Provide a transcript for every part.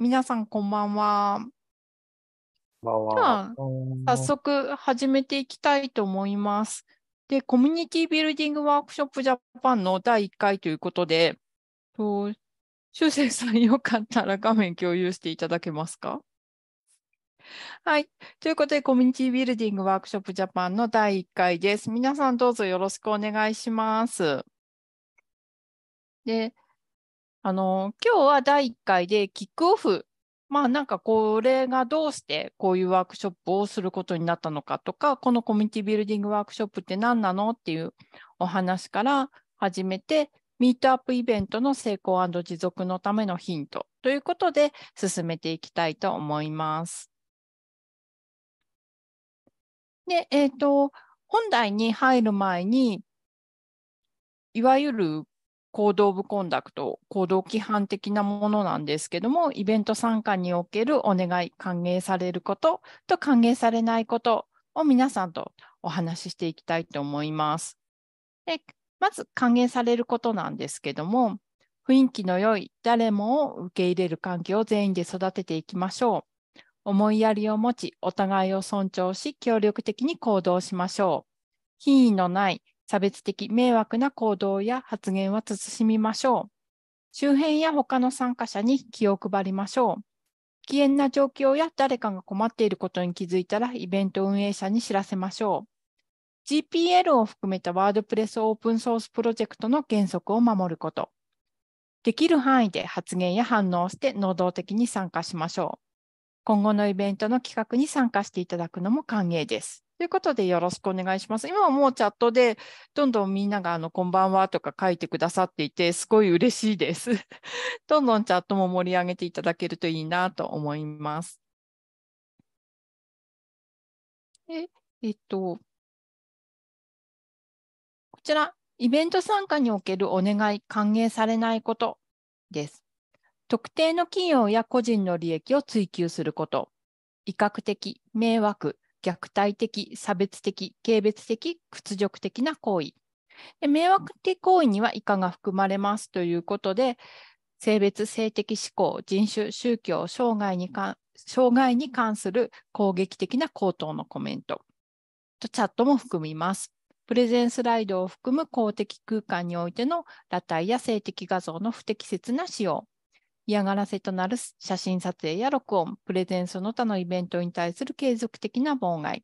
皆さんこんばんは。こんばんは。じゃあ早速始めていきたいと思います。で、コミュニティビルディングワークショップジャパンの第1回ということで、と修正さんよかったら画面共有していただけますかはい。ということで、コミュニティビルディングワークショップジャパンの第1回です。皆さんどうぞよろしくお願いします。で、あの今日は第1回でキックオフまあなんかこれがどうしてこういうワークショップをすることになったのかとかこのコミュニティビルディングワークショップって何なのっていうお話から始めてミートアップイベントの成功持続のためのヒントということで進めていきたいと思います。で、えっ、ー、と、本題に入る前に、いわゆるコード・オブ・コンダクト、行動規範的なものなんですけども、イベント参加におけるお願い、歓迎されることと歓迎されないことを皆さんとお話ししていきたいと思います。でまず歓迎されることなんですけども、雰囲気の良い誰もを受け入れる環境を全員で育てていきましょう。思いやりを持ち、お互いを尊重し、協力的に行動しましょう。品位のない差別的、迷惑な行動や発言は慎みましょう。周辺や他の参加者に気を配りましょう。危険な状況や誰かが困っていることに気づいたらイベント運営者に知らせましょう。GPL を含めたワードプレスオープンソースプロジェクトの原則を守ること。できる範囲で発言や反応をして能動的に参加しましょう。今後のイベントの企画に参加していただくのも歓迎です。いうことでよろしくお願いします。今はもうチャットでどんどんみんながあのこんばんはとか書いてくださっていて、すごい嬉しいです。どんどんチャットも盛り上げていただけるといいなと思います。でえっと、こちら、イベント参加におけるお願い、歓迎されないことです。特定の企業や個人の利益を追求すること、威嚇的、迷惑、虐待的、差別的、軽蔑的、屈辱的な行為。で迷惑的行為には以下が含まれますということで、性別、性的指向、人種、宗教、障害にか障害に関する攻撃的な口頭のコメントとチャットも含みます。プレゼンスライドを含む公的空間においての裸体や性的画像の不適切な使用、嫌がらせとなる写真撮影や録音、プレゼンその他のイベントに対する継続的な妨害、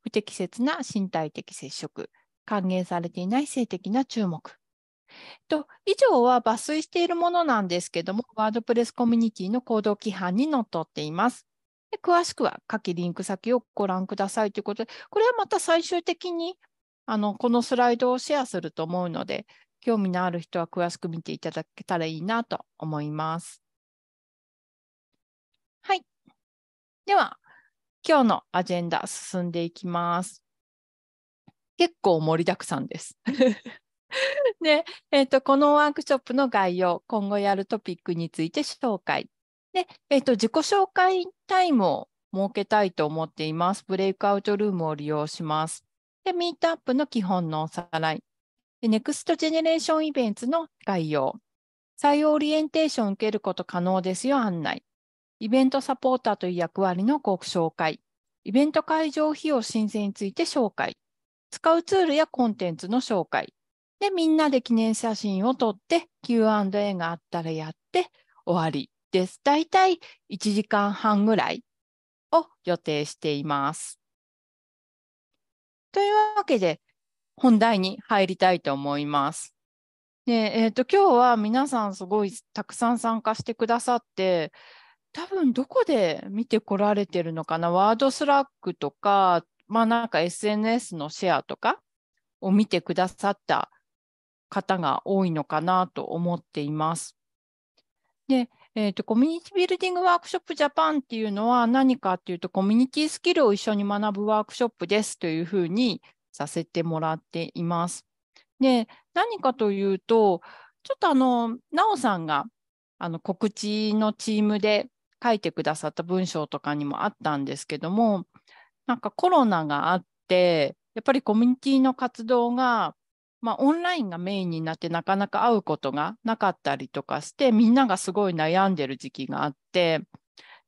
不適切な身体的接触、歓迎されていない性的な注目。と以上は抜粋しているものなんですけども、ワードプレスコミュニティの行動規範にのっとっています。で詳しくは下記リンク先をご覧くださいということで、これはまた最終的にあのこのスライドをシェアすると思うので、興味のある人は詳しく見ていただけたらいいなと思います。はい。では、今日のアジェンダ進んでいきます。結構盛りだくさんです。で、えーと、このワークショップの概要、今後やるトピックについて紹介。で、えーと、自己紹介タイムを設けたいと思っています。ブレイクアウトルームを利用します。で、ミートアップの基本のおさらい。ネクストジェネレーションイベントの概要、採用オリエンテーションを受けること可能ですよ案内、イベントサポーターという役割のご紹介、イベント会場費用申請について紹介、使うツールやコンテンツの紹介、で、みんなで記念写真を撮って Q&A があったらやって終わりです。だいたい1時間半ぐらいを予定しています。というわけで、本題に入りたいと思います。で、えーと、今日は皆さんすごいたくさん参加してくださって多分どこで見てこられてるのかなワードスラックとかまあなんか SNS のシェアとかを見てくださった方が多いのかなと思っています。で、えーとコミュニティビルディングワークショップジャパンっていうのは何かっていうとコミュニティスキルを一緒に学ぶワークショップですというふうにさせてもらっています。で何かというとちょっとあのなおさんがあの告知のチームで書いてくださった文章とかにもあったんですけどもなんかコロナがあってやっぱりコミュニティの活動が、まあ、オンラインがメインになってなかなか会うことがなかったりとかしてみんながすごい悩んでる時期があって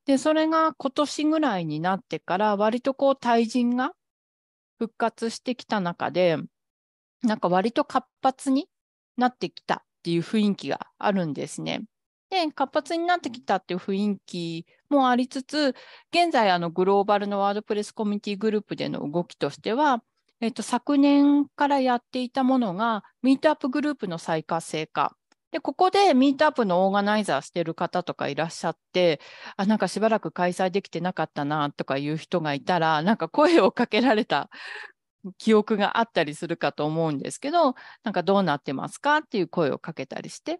でそれが今年ぐらいになってから割とこう対人が復活してきた中で、なんか割と活発になってきたっていう雰囲気があるんですね。で活発になってきたっていう雰囲気もありつつ現在あのグローバルのワードプレスコミュニティグループでの動きとしては、えっと、昨年からやっていたものがミートアップグループの再活性化で、ここでミートアップのオーガナイザーしてる方とかいらっしゃって、あ、なんかしばらく開催できてなかったなとかいう人がいたら、なんか声をかけられた記憶があったりするかと思うんですけど、なんかどうなってますかっていう声をかけたりして、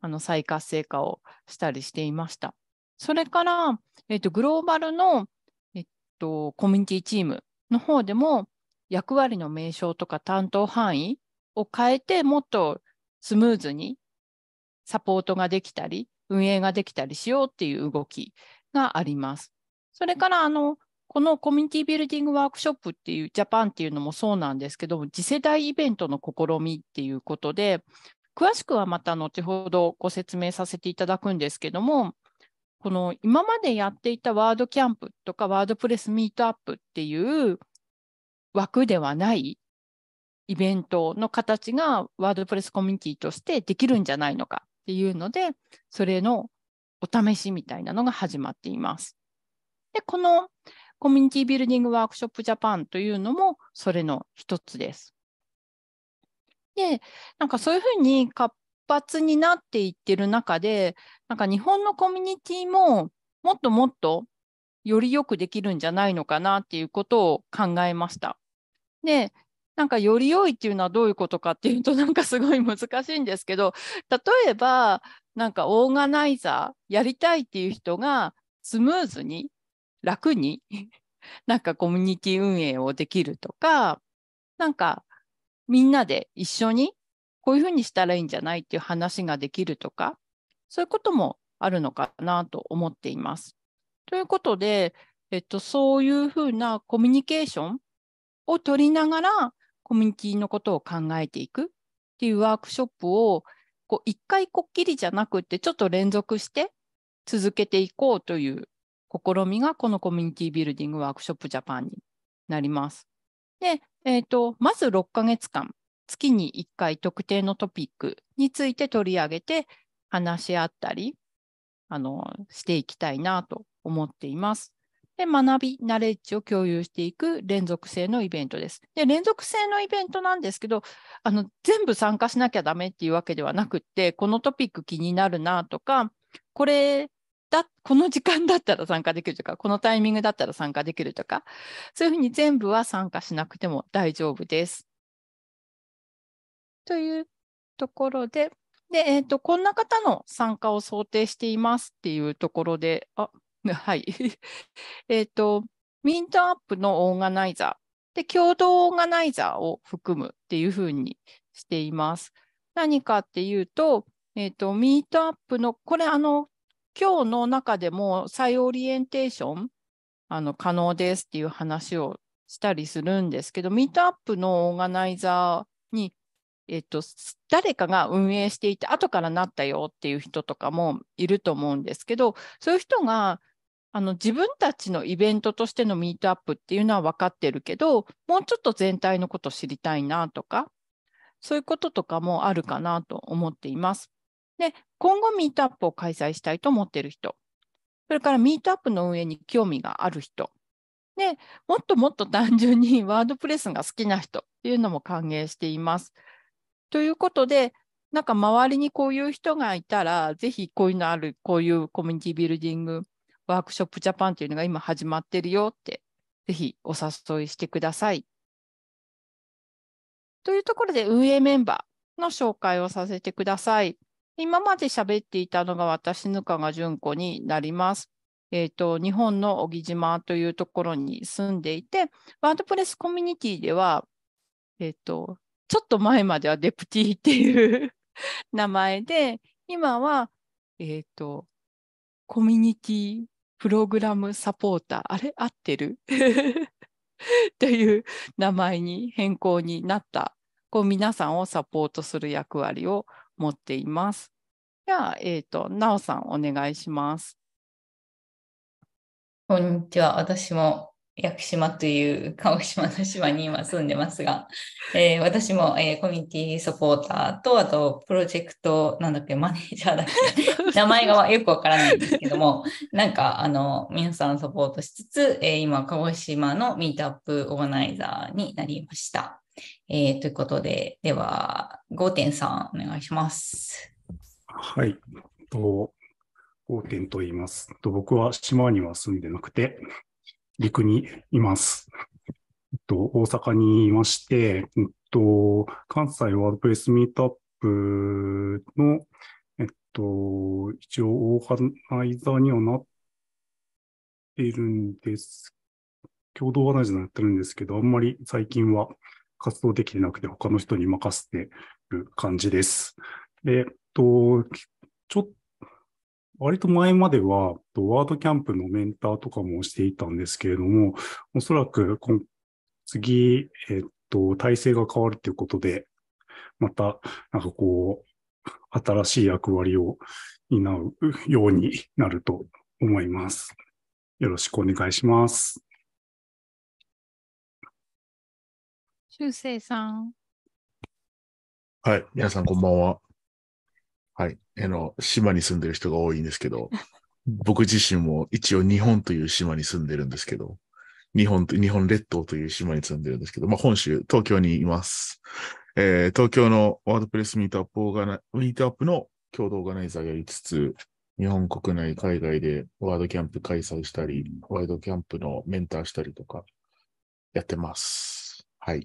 あの再活性化をしたりしていました。それから、えっと、グローバルの、えっと、コミュニティチームの方でも、役割の名称とか担当範囲を変えて、もっとスムーズにサポートができたり、運営ができたりしようっていう動きがあります。それからあの、このコミュニティビルディングワークショップっていうジャパンっていうのもそうなんですけど次世代イベントの試みっていうことで、詳しくはまた後ほどご説明させていただくんですけども、この今までやっていたワードキャンプとかワードプレスミートアップっていう枠ではないイベントの形がワードプレスコミュニティとしてできるんじゃないのかっていうので、それのお試しみたいなのが始まっています。で、このコミュニティビルディングワークショップジャパンというのもそれの一つです。で、なんかそういうふうに活発になっていってる中で、なんか日本のコミュニティももっともっとよりよくできるんじゃないのかなっていうことを考えました。で、なんかより良いっていうのはどういうことかっていうとなんかすごい難しいんですけど例えばなんかオーガナイザーやりたいっていう人がスムーズに楽に なんかコミュニティ運営をできるとかなんかみんなで一緒にこういうふうにしたらいいんじゃないっていう話ができるとかそういうこともあるのかなと思っています。ということで、えっと、そういうふうなコミュニケーションを取りながらコミュニティのことを考えていくっていうワークショップをこう一回こっきりじゃなくてちょっと連続して続けていこうという試みがこのコミュニティビルディングワークショップジャパンになります。で、えーと、とまず6ヶ月間月に1回特定のトピックについて取り上げて話し合ったりあのしていきたいなと思っています。で、学び、ナレッジを共有していく連続性のイベントです。で、連続性のイベントなんですけど、あの、全部参加しなきゃダメっていうわけではなくって、このトピック気になるなとか、これだ、この時間だったら参加できるとか、このタイミングだったら参加できるとか、そういうふうに全部は参加しなくても大丈夫です。というところで、で、えっ、ー、と、こんな方の参加を想定していますっていうところで、あ、はい。えっと、ミントアップのオーガナイザーで、共同オーガナイザーを含むっていうふうにしています。何かっていうと、えっ、ー、と、ミートアップの、これ、あの、今日の中でも再オリエンテーション、あの、可能ですっていう話をしたりするんですけど、ミートアップのオーガナイザーに、えっ、ー、と、誰かが運営していて、後からなったよっていう人とかもいると思うんですけど、そういう人が、あの自分たちのイベントとしてのミートアップっていうのは分かってるけど、もうちょっと全体のこと知りたいなとか、そういうこととかもあるかなと思っています。で、今後ミートアップを開催したいと思っている人、それからミートアップの運営に興味がある人、で、もっともっと単純にワードプレスが好きな人っていうのも歓迎しています。ということで、なんか周りにこういう人がいたら、ぜひこういうのある、こういうコミュニティビルディングワークショップジャパンっていうのが今始まってるよって、ぜひお誘いしてください。というところで運営メンバーの紹介をさせてください。今まで喋っていたのが私、ぬかが順子になります。えっ、ー、と、日本の小木島というところに住んでいて、ワードプレスコミュニティでは、えっ、ー、と、ちょっと前まではデプティっていう 名前で、今は、えっ、ー、と、コミュニティプログラムサポーター、あれ合ってるって いう名前に変更になった、こう皆さんをサポートする役割を持っています。じゃあ、えっ、ー、と、なおさんお願いします。こんにちは。私も屋久島という鹿児島の島に今住んでますが、えー、私も、えー、コミュニティサポーターと、あとプロジェクト、なんだっけ、マネージャーだっけ、名前がよくわからないんですけども、なんか、あの、皆さんサポートしつつ、えー、今、鹿児島のミートアップオーガナイザーになりました。えー、ということで、では、さん、お願いします。はい。と、テ点と言います。と僕は島には住んでなくて、陸にいます。えっと、大阪にいまして、えっと、関西ワードプレスミートアップの、えっと、一応オーガナイザーにはなっているんです共同話になってるんですけど、あんまり最近は活動できてなくて、他の人に任せてる感じです。で、えっと、ちょっ割と前までは、ワードキャンプのメンターとかもしていたんですけれども、おそらく次、えっと、体制が変わるということで、また、なんかこう、新しい役割を担うようになると思います。よろしくお願いします。修正さん。はい、皆さんこんばんは。はい、あの、島に住んでる人が多いんですけど、僕自身も一応日本という島に住んでるんですけど、日本、日本列島という島に住んでるんですけど、まあ、本州、東京にいます。えー、東京のワードプレスミートアップオーガナ、ミートアップの共同オーガナイザーやりつつ、日本国内、海外でワードキャンプ開催したり、ワードキャンプのメンターしたりとか、やってます。はい。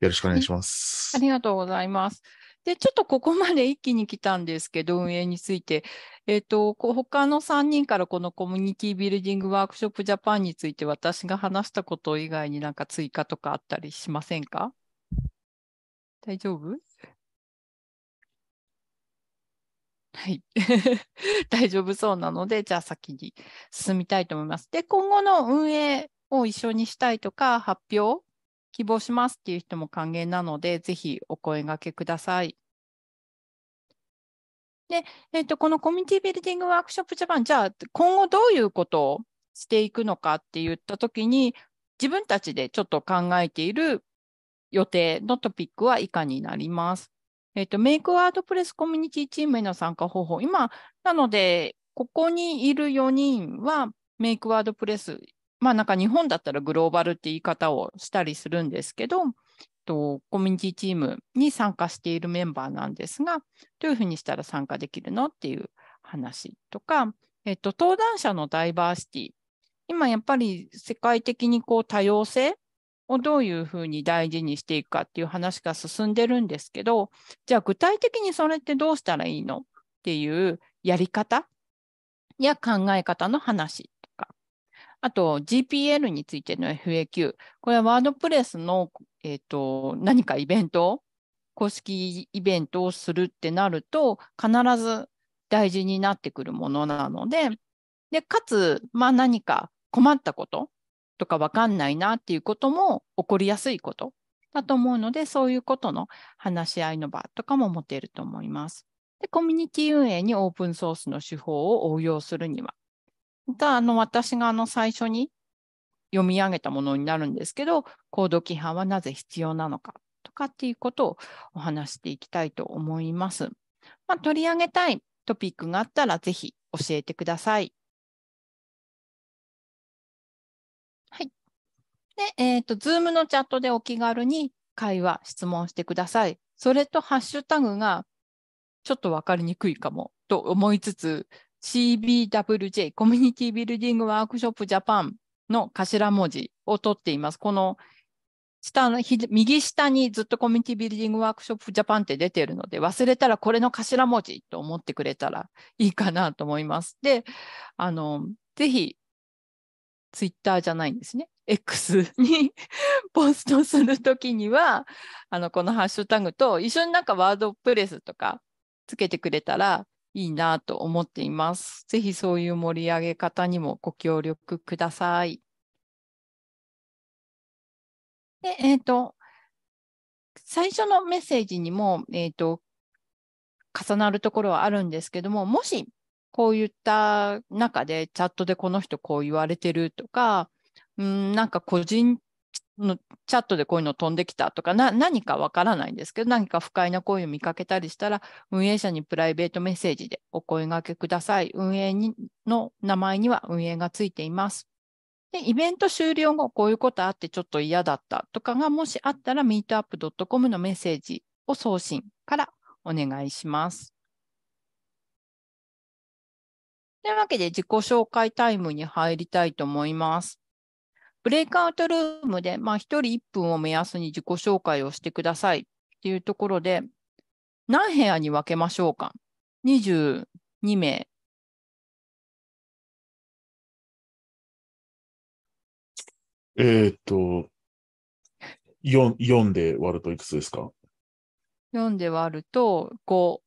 よろしくお願いします。ありがとうございます。で、ちょっとここまで一気に来たんですけど、運営について、えっ、ー、と、他の3人からこのコミュニティビルディングワークショップジャパンについて私が話したこと以外になんか追加とかあったりしませんか大丈夫はい。大丈夫そうなので、じゃあ先に進みたいと思います。で、今後の運営を一緒にしたいとか、発表希望しますっていう人も歓迎なので、ぜひお声がけください。で、えっ、ー、と、このコミュニティビルディングワークショップジャパン、じゃあ今後どういうことをしていくのかって言ったときに、自分たちでちょっと考えている予定のトピックは以下になります。えっ、ー、と、メイクワードプレスコミュニティチームへの参加方法。今、なので、ここにいる4人は、メイクワードプレスまあなんか日本だったらグローバルって言い方をしたりするんですけど、とコミュニティチームに参加しているメンバーなんですが、どういうふうにしたら参加できるのっていう話とか、えっと、登壇者のダイバーシティ。今やっぱり世界的にこう多様性をどういうふうに大事にしていくかっていう話が進んでるんですけど、じゃあ具体的にそれってどうしたらいいのっていうやり方や考え方の話あと GPL についての FAQ。これはワードプレスの、えーと、何かイベント、公式イベントをするってなると、必ず大事になってくるものなので、でかつ、まあ、何か困ったこととか分かんないなっていうことも起こりやすいことだと思うので、そういうことの話し合いの場とかも持てると思います。でコミュニティ運営にオープンソースの手法を応用するには、があの私があの最初に読み上げたものになるんですけど、コード規範はなぜ必要なのかとかっていうことをお話していきたいと思います。まあ、取り上げたいトピックがあったらぜひ教えてください。はい。で、えっ、ー、と、ズームのチャットでお気軽に会話、質問してください。それとハッシュタグがちょっとわかりにくいかもと思いつつ、CBWJ、コミュニティビルディングワークショップジャパンの頭文字を取っています。この下の右下にずっとコミュニティビルディングワークショップジャパンって出てるので、忘れたらこれの頭文字と思ってくれたらいいかなと思います。で、あの、ぜひ、ツイッターじゃないんですね。X にポストするときには、あの、このハッシュタグと一緒になんかワードプレスとかつけてくれたら、いいなと思っています。ぜひそういう盛り上げ方にもご協力ください。で、えっ、ー、と、最初のメッセージにも、えっ、ー、と、重なるところはあるんですけども、もしこういった中でチャットでこの人こう言われてるとか、うん、なんか個人のチャットでこういうの飛んできたとかな何かわからないんですけど何か不快な声を見かけたりしたら運営者にプライベートメッセージでお声がけください運営にの名前には運営がついていますでイベント終了後こういうことあってちょっと嫌だったとかがもしあったら meetup.com のメッセージを送信からお願いしますというわけで自己紹介タイムに入りたいと思いますブレイクアウトルームで、まあ、1人1分を目安に自己紹介をしてくださいっていうところで、何部屋に分けましょうか ?22 名。えー、っと4、4で割るといくつですか ?4 で割ると5。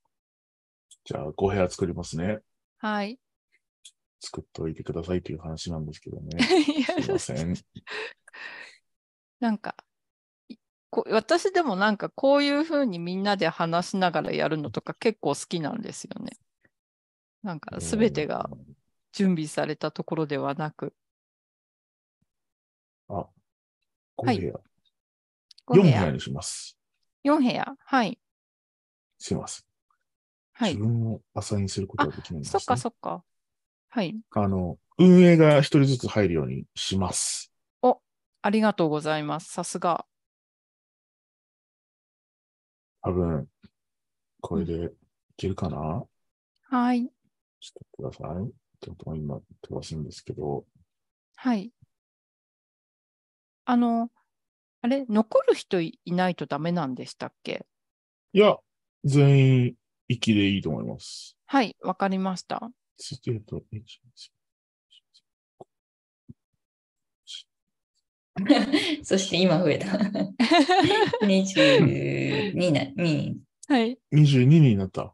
じゃあ5部屋作りますね。はい。作っておいてくださいという話なんですけどね。すいません。なんかこ私でもなんかこういうふうにみんなで話しながらやるのとか結構好きなんですよね。なんか全てが準備されたところではなく。あ、5部屋。はい、4部屋にします。4部屋はい。すません。はい。自分をアサインすることはできないんです、ね、そっかそっか。はい。あの、運営が一人ずつ入るようにします。お、ありがとうございます。さすが。多分、これでいけるかな、うん、はい。ちょっとください。ちょっと今、飛ばすんですけど。はい。あの、あれ、残る人いないとダメなんでしたっけいや、全員、行きでいいと思います。はい、わかりました。続けると、そして今増えた。22 な、2はい。22になった。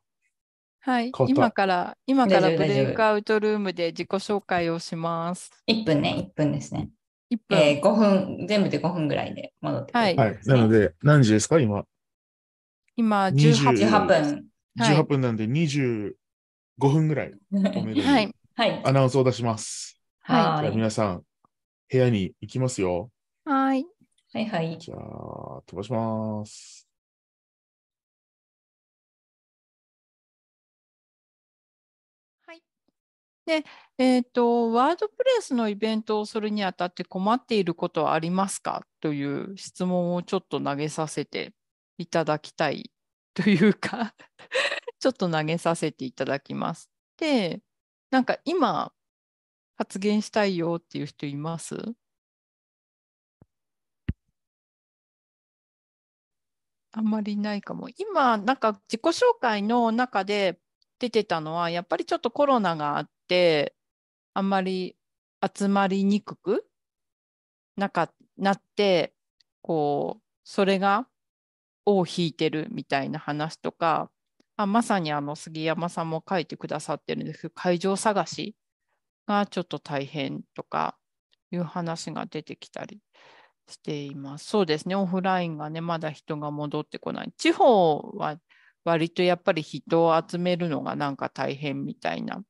はい変わ。った今から、今から大ブレイクアウトルームで自己紹介をします。1分ね、1分ですね。1分。えー、5分、全部で5分ぐらいで戻ってはいはい。なので、何時ですか今。今、18分。18分なんで、20、5分ぐらい、はい、はい、アナウンスを出します。はい。じゃ皆さん、部屋に行きますよ。はい。はいはい。じゃあ、飛ばします。はい。で、えっ、ー、と、ワードプレスのイベントをするにあたって困っていることはありますかという質問をちょっと投げさせていただきたいというか ちょっと投げさせていただきます。で、なんか今、発言したいよっていう人いますあんまりないかも。今、なんか自己紹介の中で出てたのは、やっぱりちょっとコロナがあって、あんまり集まりにくくなかなって、こう、それがを引いてるみたいな話とかあまさにあの杉山さんも書いてくださってるんですけど会場探しがちょっと大変とかいう話が出てきたりしています。そうですねオフラインがねまだ人が戻ってこない。地方は割とやっぱり人を集めるのがなんか大変みたいな。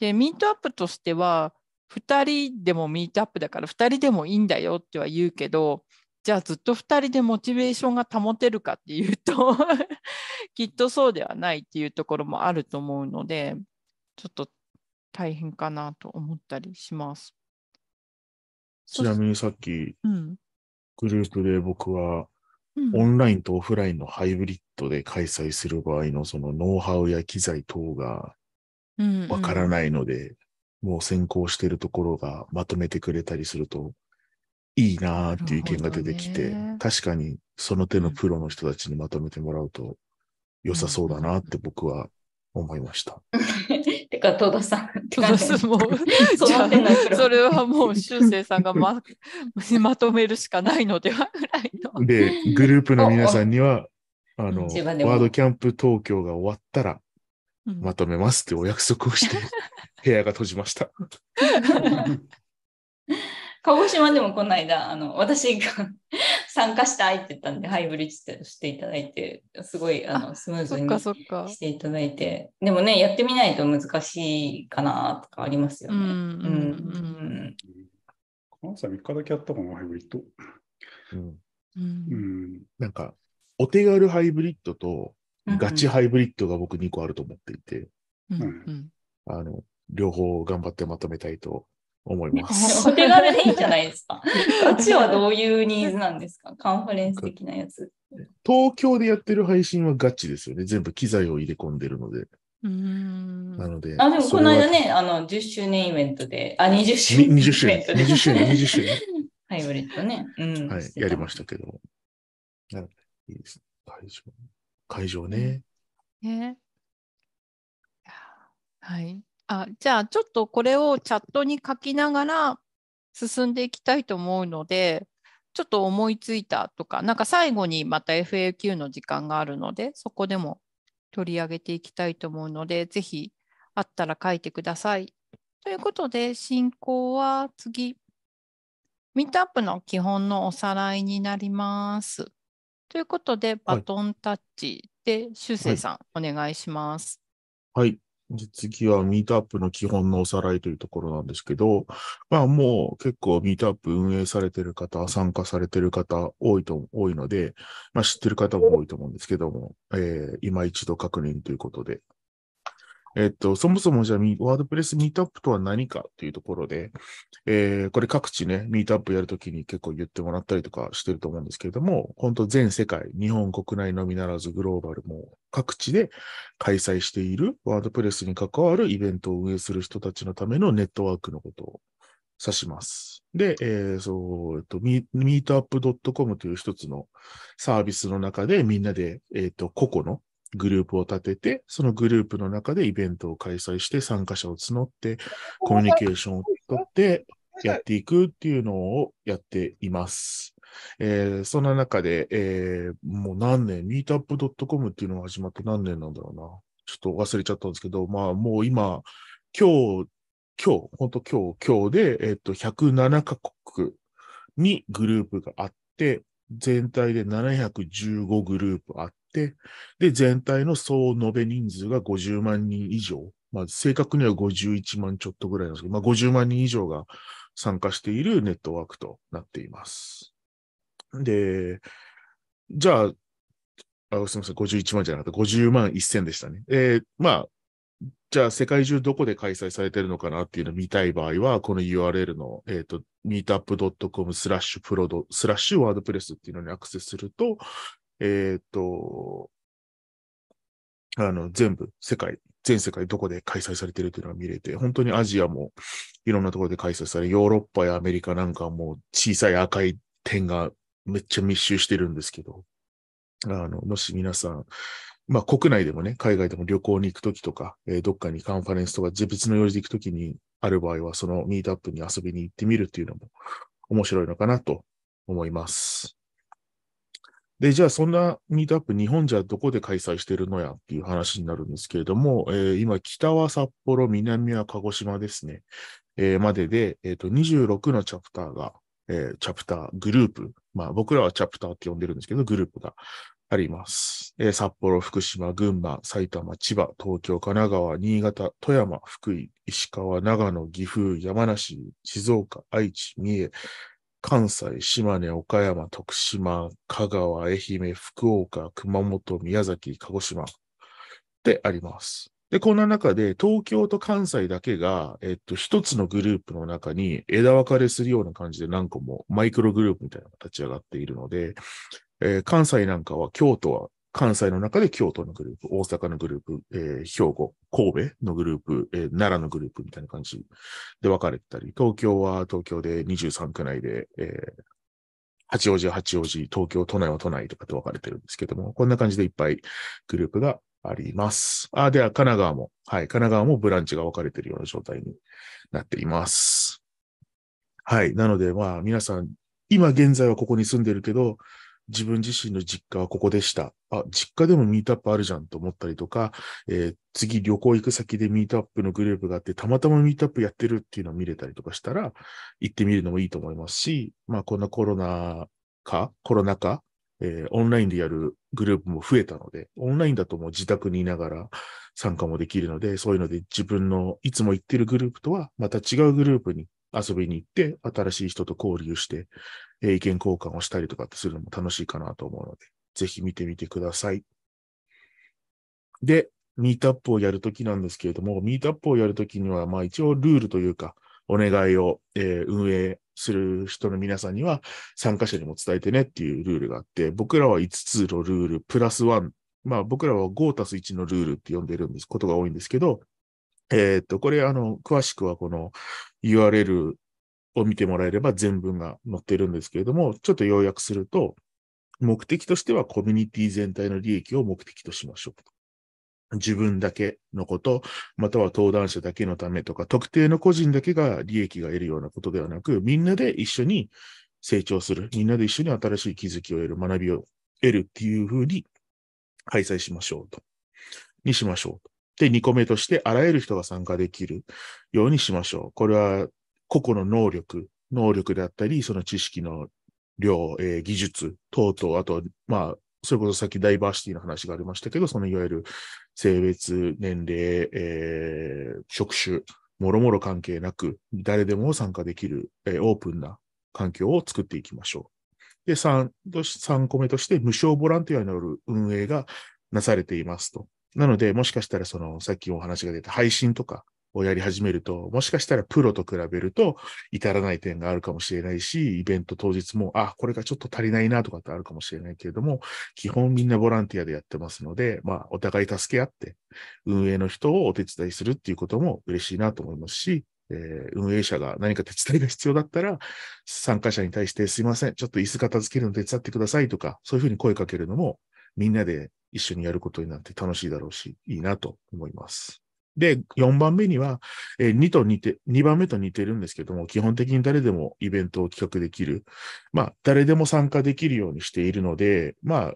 でミートアップとしては2人でもミートアップだから2人でもいいんだよっては言うけどじゃあずっと2人でモチベーションが保てるかっていうと きっとそうではないっていうところもあると思うのでちょっと大変かなと思ったりします。ちなみにさっき、うん、グループで僕は、オンラインとオフラインのハイブリッドで開催する場合のそのノウハウや機材等がわからないので、うんうん、もう先行しているところがまとめてくれたりすると、いいなーっていう意見が出てきて、ね、確かにその手のプロの人たちにまとめてもらうと良さそうだなって僕は思いました。てか、戸田さん。戸田さんも、じゃあ、それはもう、修正さんがま、まとめるしかないのではぐらいの。で、グループの皆さんには、あの、ワードキャンプ東京が終わったら、まとめますってお約束をして、部屋が閉じました。鹿児島でもこの間、あの、私が 参加したいって言ったんで、ハイブリッジしていただいて、すごい、あの、スムーズにしていただいて、でもね、やってみないと難しいかなとかありますよね。うん。関西3日だけやったかな、ハイブリッド。うん。うん、なんか、お手軽ハイブリッドとガチハイブリッドが僕2個あると思っていて、うん、あの、両方頑張ってまとめたいと思います。お手軽でいいんじゃないですか。こっちはどういうニーズなんですかカンファレンス的なやつ。東京でやってる配信はガチですよね。全部機材を入れ込んでるので。うんなので。あ、でもこの間ね、あの、10周年イベントで、あ、20周年。20周年。20周年、20周年。ハイブリッドね。うん。はい、やりましたけど。なので、いいです会場。会場ね。ね、えはい。あじゃあちょっとこれをチャットに書きながら進んでいきたいと思うのでちょっと思いついたとかなんか最後にまた FAQ の時間があるのでそこでも取り上げていきたいと思うのでぜひあったら書いてください。ということで進行は次ミートアップの基本のおさらいになります。ということでバトンタッチで、はい、修正さん、はい、お願いします。はい次はミートアップの基本のおさらいというところなんですけど、まあもう結構ミートアップ運営されてる方、参加されてる方多いと、多いので、まあ知ってる方も多いと思うんですけども、えー、今一度確認ということで、えっと、そもそもじゃあ、ワードプレスミートアップとは何かっていうところで、えー、これ各地ね、ミートアップやるときに結構言ってもらったりとかしてると思うんですけれども、本当全世界、日本国内のみならずグローバルも各地で開催しているワードプレスに関わるイベントを運営する人たちのためのネットワークのことを指します。で、えー、そう、えっと、meetup.com という一つのサービスの中でみんなで、えっ、ー、と、個々のグループを立てて、そのグループの中でイベントを開催して、参加者を募って、コミュニケーションを取って、やっていくっていうのをやっています。えー、そんな中で、えー、もう何年、meetup.com っていうのが始まって何年なんだろうな。ちょっと忘れちゃったんですけど、まあもう今、今日、今日、本当今日、今日で、えっ、と、107カ国にグループがあって、全体で715グループあっ、で、全体の総延べ人数が50万人以上、まあ、正確には51万ちょっとぐらいなんですけど、まあ、50万人以上が参加しているネットワークとなっています。で、じゃあ、あすみません、51万じゃなくて、50万1000でしたね。えー、まあ、じゃあ世界中どこで開催されてるのかなっていうのを見たい場合は、この URL の、えっ、ー、と、meetup.com スラッシュプロドスラッシュワードプレスっていうのにアクセスすると、えっ、ー、と、あの、全部、世界、全世界どこで開催されてるというのが見れて、本当にアジアもいろんなところで開催され、ヨーロッパやアメリカなんかも小さい赤い点がめっちゃ密集してるんですけど、あの、もし皆さん、まあ国内でもね、海外でも旅行に行くときとか、えー、どっかにカンファレンスとか別の用事で行くときにある場合は、そのミートアップに遊びに行ってみるっていうのも面白いのかなと思います。で、じゃあそんなミートアップ日本じゃどこで開催してるのやっていう話になるんですけれども、えー、今北は札幌、南は鹿児島ですね、えー、までで、えー、と26のチャプターが、えー、チャプター、グループ、まあ僕らはチャプターって呼んでるんですけど、グループがあります。えー、札幌、福島、群馬、埼玉、千葉、東京、神奈川、新潟、富山、福井、石川、長野、岐阜、山梨、静岡、愛知、三重、関西、島根、岡山、徳島、香川、愛媛、福岡、熊本、宮崎、鹿児島であります。で、こんな中で東京と関西だけが、えっと、一つのグループの中に枝分かれするような感じで何個もマイクログループみたいなのが立ち上がっているので、えー、関西なんかは京都は関西の中で京都のグループ、大阪のグループ、えー、兵庫、神戸のグループ、えー、奈良のグループみたいな感じで分かれてたり、東京は東京で23区内で、えー、八王子は八王子、東京都内は都内とかって分かれてるんですけども、こんな感じでいっぱいグループがあります。あ、では神奈川も、はい、神奈川もブランチが分かれてるような状態になっています。はい、なのでまあ皆さん、今現在はここに住んでるけど、自分自身の実家はここでした。あ、実家でもミートアップあるじゃんと思ったりとか、えー、次旅行行く先でミートアップのグループがあって、たまたまミートアップやってるっていうのを見れたりとかしたら、行ってみるのもいいと思いますし、まあ、こんなコロナか、コロナか、えー、オンラインでやるグループも増えたので、オンラインだともう自宅にいながら参加もできるので、そういうので自分のいつも行ってるグループとはまた違うグループに遊びに行って、新しい人と交流して、意見交換をしたりとかってするのも楽しいかなと思うので、ぜひ見てみてください。で、ミートアップをやるときなんですけれども、ミートアップをやるときには、まあ一応ルールというか、お願いを、えー、運営する人の皆さんには、参加者にも伝えてねっていうルールがあって、僕らは5つのルール、プラス1、まあ僕らは5たす1のルールって呼んでるんです、ことが多いんですけど、えー、っと、これ、あの、詳しくはこの URL を見てもらえれば全文が載ってるんですけれども、ちょっと要約すると、目的としてはコミュニティ全体の利益を目的としましょう自分だけのこと、または登壇者だけのためとか、特定の個人だけが利益が得るようなことではなく、みんなで一緒に成長する、みんなで一緒に新しい気づきを得る、学びを得るっていうふうに開催しましょうと。にしましょうと。で、2個目として、あらゆる人が参加できるようにしましょう。これは個々の能力、能力であったり、その知識の量、えー、技術等々、あと、まあ、それこそさっきダイバーシティの話がありましたけど、そのいわゆる性別、年齢、えー、職種、もろもろ関係なく、誰でも参加できる、えー、オープンな環境を作っていきましょう。で、3、3個目として、無償ボランティアによる運営がなされていますと。なので、もしかしたら、その、さっきお話が出た配信とか、をやり始めると、もしかしたらプロと比べると至らない点があるかもしれないし、イベント当日も、あ、これがちょっと足りないなとかってあるかもしれないけれども、基本みんなボランティアでやってますので、まあ、お互い助け合って、運営の人をお手伝いするっていうことも嬉しいなと思いますし、えー、運営者が何か手伝いが必要だったら、参加者に対してすいません、ちょっと椅子片付けるの手伝ってくださいとか、そういうふうに声かけるのも、みんなで一緒にやることになって楽しいだろうし、いいなと思います。で、4番目には、え2と似て、2番目と似てるんですけども、基本的に誰でもイベントを企画できる。まあ、誰でも参加できるようにしているので、まあ、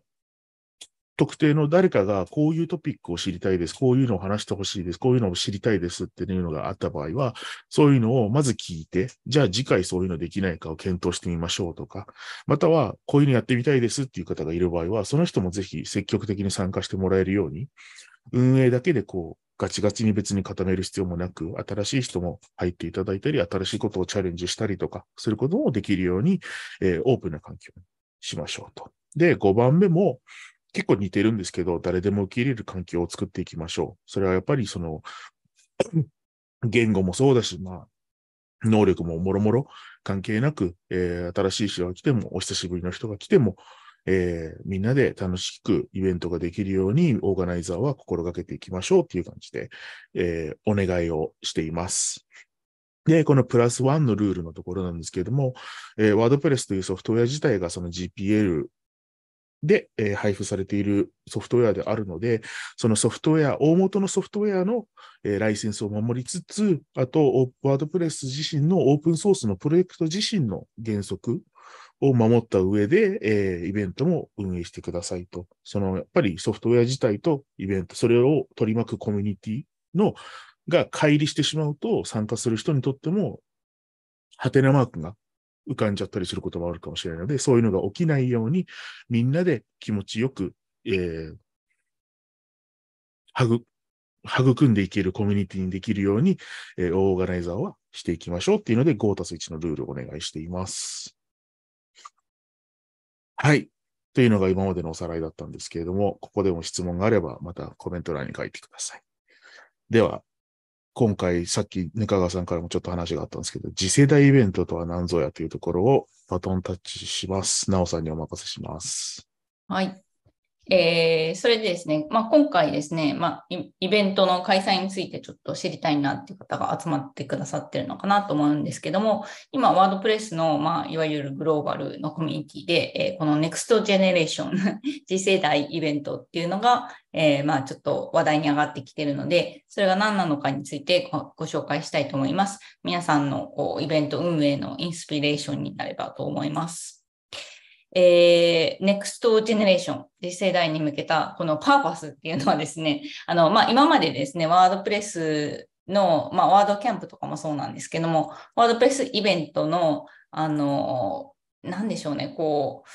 特定の誰かがこういうトピックを知りたいです、こういうのを話してほしいです、こういうのを知りたいですっていうのがあった場合は、そういうのをまず聞いて、じゃあ次回そういうのできないかを検討してみましょうとか、またはこういうのやってみたいですっていう方がいる場合は、その人もぜひ積極的に参加してもらえるように、運営だけでこう、ガチガチに別に固める必要もなく、新しい人も入っていただいたり、新しいことをチャレンジしたりとか、することもできるように、えー、オープンな環境にしましょうと。で、5番目も、結構似てるんですけど、誰でも受け入れる環境を作っていきましょう。それはやっぱりその、言語もそうだし、まあ、能力ももろもろ関係なく、えー、新しい人が来ても、お久しぶりの人が来ても、えー、みんなで楽しくイベントができるように、オーガナイザーは心がけていきましょうっていう感じで、えー、お願いをしています。で、このプラスワンのルールのところなんですけれども、えー、ワードプレスというソフトウェア自体がその GPL で、えー、配布されているソフトウェアであるので、そのソフトウェア、大元のソフトウェアの、えー、ライセンスを守りつつ、あと、ワードプレス自身のオープンソースのプロジェクト自身の原則を守った上で、えー、イベントも運営してくださいと。その、やっぱりソフトウェア自体とイベント、それを取り巻くコミュニティの、が乖離してしまうと、参加する人にとっても、ハテナマークが浮かんじゃったりすることもあるかもしれないので、そういうのが起きないように、みんなで気持ちよく、えー、はぐ、育んでいけるコミュニティにできるように、えー、オーガナイザーはしていきましょうっていうので、5たす1のルールをお願いしています。はい。というのが今までのおさらいだったんですけれども、ここでも質問があれば、またコメント欄に書いてください。では、今回、さっき、ぬかがさんからもちょっと話があったんですけど、次世代イベントとは何ぞやというところをバトンタッチします。なおさんにお任せします。はい。えー、それでですね、まあ、今回ですね、まあ、イベントの開催についてちょっと知りたいなっていう方が集まってくださってるのかなと思うんですけども、今、ワードプレスの、まあ、いわゆるグローバルのコミュニティで、えー、このネクストジェネレーション、次世代イベントっていうのが、えー、まあ、ちょっと話題に上がってきてるので、それが何なのかについてご紹介したいと思います。皆さんのこうイベント運営のインスピレーションになればと思います。えー、ネクストジェネレーション、次世代に向けた、このパーパスっていうのはですね、あの、まあ、今までですね、ワードプレスの、まあ、ワードキャンプとかもそうなんですけども、ワードプレスイベントの、あの、なんでしょうね、こう、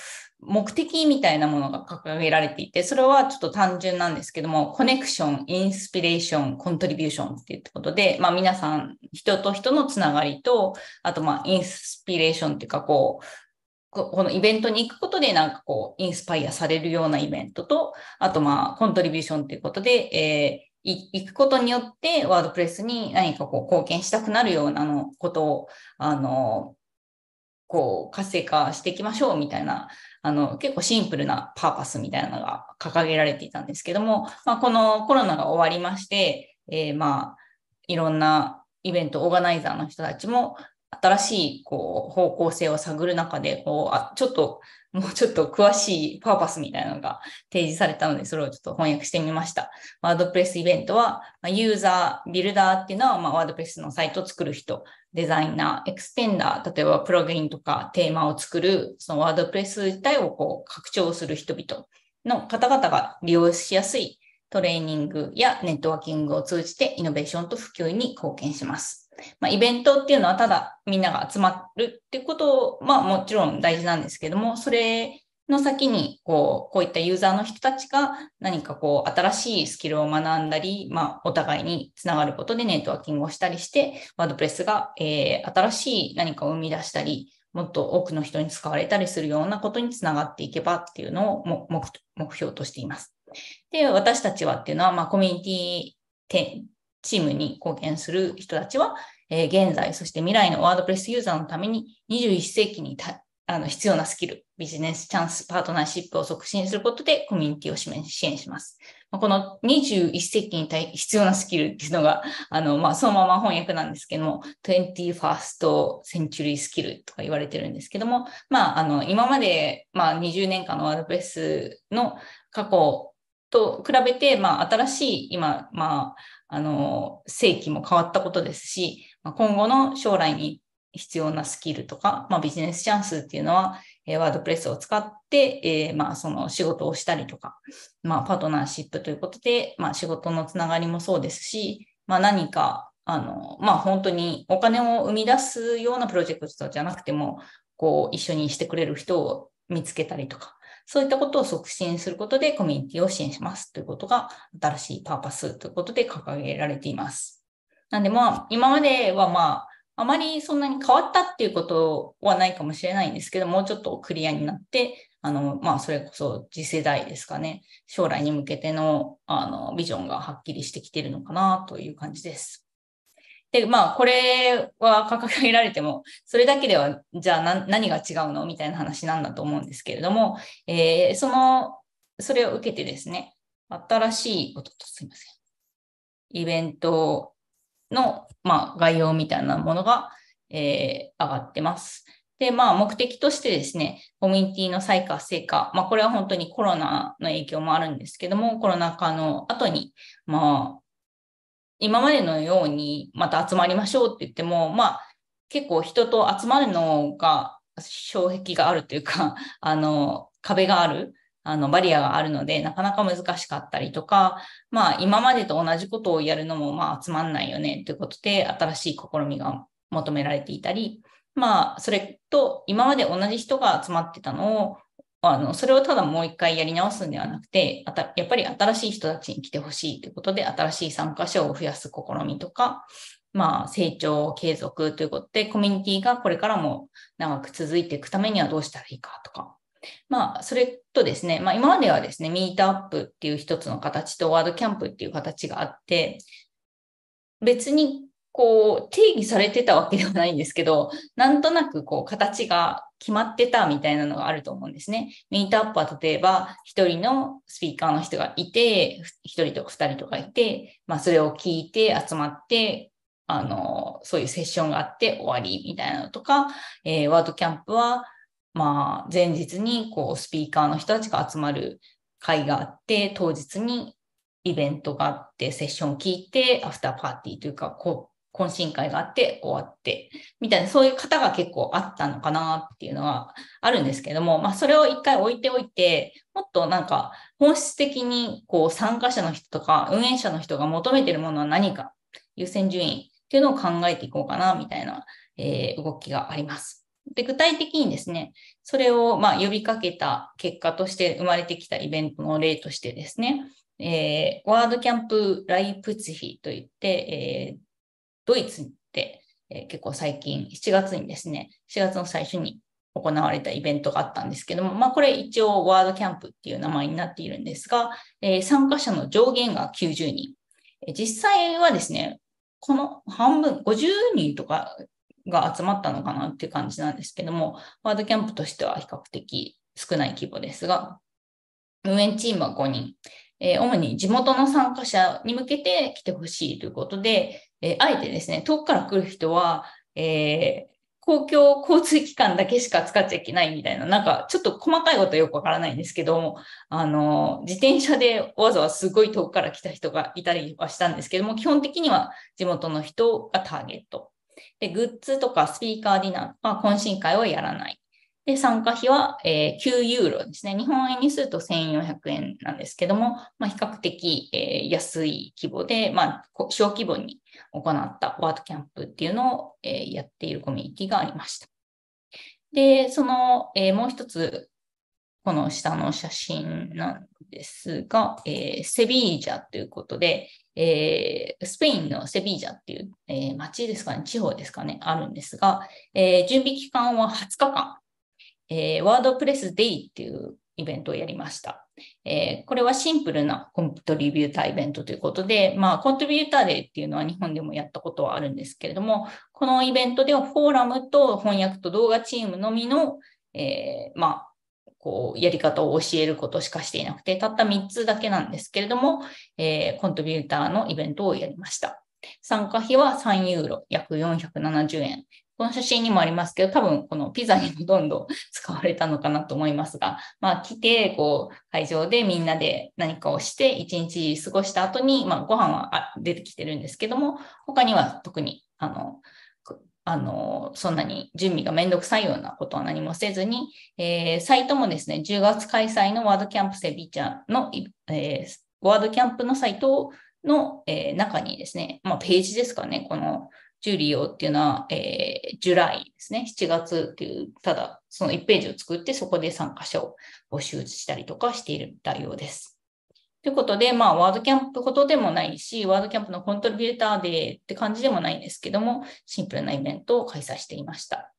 目的みたいなものが掲げられていて、それはちょっと単純なんですけども、コネクション、インスピレーション、コントリビューションっていうことで、まあ皆さん、人と人のつながりと、あとまあインスピレーションっていうかこう、このイベントに行くことでなんかこうインスパイアされるようなイベントと、あとまあコントリビューションということで、えー、行くことによってワードプレスに何かこう貢献したくなるようなのことを、あの、こう活性化していきましょうみたいな、あの、結構シンプルなパーパスみたいなのが掲げられていたんですけども、まあ、このコロナが終わりまして、えー、まあ、いろんなイベントオーガナイザーの人たちも、新しいこう方向性を探る中でこうあちょっと もうちょっと詳しいパーパスみたいなのが提示されたので、それをちょっと翻訳してみました。ワードプレスイベントは、ユーザー、ビルダーっていうのは、まワードプレスのサイトを作る人、デザイナー、エクステンダー、例えばプログインとかテーマを作る、そのワードプレス自体をこう拡張する人々の方々が利用しやすいトレーニングやネットワーキングを通じてイノベーションと普及に貢献します。まあ、イベントっていうのはただみんなが集まるっていうことを、まあ、もちろん大事なんですけども、それの先にこうこういったユーザーの人たちが何かこう新しいスキルを学んだり、まあ、お互いにつながることでネットワーキングをしたりしてワードプレスが、えー、新しい何かを生み出したりもっと多くの人に使われたりするようなことにつながっていけばっていうのを目標としています。で私たちはっていうのは、まあ、コミュニティチームに貢献する人たちは、えー、現在、そして未来のワードプレスユーザーのために21世紀にあの必要なスキル、ビジネスチャンス、パートナーシップを促進することでコミュニティを支援します。この21世紀に対必要なスキルっていうのが、あの、まあ、そのまま翻訳なんですけども、21st century スキルとか言われてるんですけども、まあ、あの、今まで、まあ、20年間のワードプレスの過去と比べて、まあ、新しい今、まあ、あの、世紀も変わったことですし、今後の将来に必要なスキルとか、まあ、ビジネスチャンスっていうのは、えー、ワードプレスを使って、えー、まあ、その仕事をしたりとか、まあ、パートナーシップということで、まあ、仕事のつながりもそうですし、まあ、何か、あの、まあ、本当にお金を生み出すようなプロジェクトじゃなくても、こう、一緒にしてくれる人を見つけたりとか、そういったことを促進することでコミュニティを支援しますということが新しいパーパスということで掲げられています。なんでまあ、今まではまあ、あまりそんなに変わったっていうことはないかもしれないんですけど、もうちょっとクリアになって、あの、まあ、それこそ次世代ですかね、将来に向けての、あの、ビジョンがはっきりしてきてるのかなという感じです。で、まあ、これは掲げられても、それだけでは、じゃあ何が違うのみたいな話なんだと思うんですけれども、えー、その、それを受けてですね、新しい、おとと、すいません、イベントの、まあ、概要みたいなものが、えー、上がってます。で、まあ、目的としてですね、コミュニティの再活性化、まあ、これは本当にコロナの影響もあるんですけども、コロナ禍の後に、まあ、今までのようにまた集まりましょうって言っても、まあ、結構人と集まるのが障壁があるというか、あの、壁がある、あの、バリアがあるので、なかなか難しかったりとか、まあ、今までと同じことをやるのも、まあ、集まんないよね、ということで、新しい試みが求められていたり、まあ、それと、今まで同じ人が集まってたのを、あの、それをただもう一回やり直すんではなくて、やっぱり新しい人たちに来てほしいということで、新しい参加者を増やす試みとか、まあ、成長継続ということで、コミュニティがこれからも長く続いていくためにはどうしたらいいかとか。まあ、それとですね、まあ、今まではですね、ミートアップっていう一つの形とワードキャンプっていう形があって、別にこう定義されてたわけではないんですけど、なんとなくこう形が決まってたみたいなのがあると思うんですね。ミートアップは例えば1人のスピーカーの人がいて、1人とか2人とかいて、まあ、それを聞いて集まって、あの、そういうセッションがあって終わりみたいなのとか、えー、ワードキャンプは、まあ、前日にこうスピーカーの人たちが集まる会があって、当日にイベントがあって、セッションを聞いて、アフターパーティーというか、こう、懇親会があって終わって、みたいな、そういう方が結構あったのかなっていうのはあるんですけども、まあそれを一回置いておいて、もっとなんか本質的にこう参加者の人とか運営者の人が求めてるものは何か、優先順位っていうのを考えていこうかなみたいな、えー、動きがあります。で、具体的にですね、それをま呼びかけた結果として生まれてきたイベントの例としてですね、えー、ワードキャンプライプツヒといって、えー、ドイツって、えー、結構最近7月にですね、7月の最初に行われたイベントがあったんですけども、まあ、これ一応ワードキャンプっていう名前になっているんですが、えー、参加者の上限が90人。実際はですね、この半分、50人とかが集まったのかなっていう感じなんですけども、ワードキャンプとしては比較的少ない規模ですが、運営チームは5人、えー、主に地元の参加者に向けて来てほしいということで、えー、あえてですね、遠くから来る人は、えー、公共交通機関だけしか使っちゃいけないみたいな、なんかちょっと細かいことよくわからないんですけども、あの、自転車でわざわざすごい遠くから来た人がいたりはしたんですけども、基本的には地元の人がターゲット。で、グッズとかスピーカーディナーあ、懇親会はやらない。で、参加費は、えー、9ユーロですね。日本円にすると1400円なんですけども、まあ、比較的、えー、安い規模で、まあ、小規模に行ったワードキャンプっていうのを、えー、やっているコミュニティがありました。で、その、えもう一つ、この下の写真なんですが、えセビージャということで、えー、スペインのセビージャっていう、えー、町ですかね、地方ですかね、あるんですが、えー、準備期間は20日間えー、ワードプレスデイっていうイベントをやりました。えー、これはシンプルなコントリビューターイベントということで、まあ、コントリビューターデーっていうのは日本でもやったことはあるんですけれども、このイベントではフォーラムと翻訳と動画チームのみの、えー、まあ、こう、やり方を教えることしかしていなくて、たった3つだけなんですけれども、えー、コントリビューターのイベントをやりました。参加費は3ユーロ、約470円。この写真にもありますけど、多分このピザにもどんどん 使われたのかなと思いますが、まあ来て、こう会場でみんなで何かをして一日過ごした後に、まあご飯は出てきてるんですけども、他には特にあの、あの、そんなに準備がめんどくさいようなことは何もせずに、えー、サイトもですね、10月開催のワードキャンプセビーチャーの、えー、ワードキャンプのサイトの、えー、中にですね、まあ、ページですかね、このジュリオっていうのは、えー、ジュライですね、7月っていう、ただその1ページを作って、そこで参加者を募集したりとかしている内容です。ということで、まあ、ワードキャンプほどでもないし、ワードキャンプのコントリビューターデーって感じでもないんですけども、シンプルなイベントを開催していました。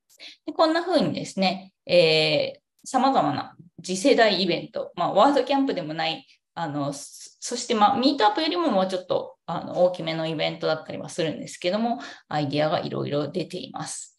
でこんな風にですね、えー、様々な次世代イベント、まあ、ワードキャンプでもない、あの、そして、まあ、ミートアップよりももうちょっとあの大きめのイベントだったりはするんですけども、アイディアがいろいろ出ています。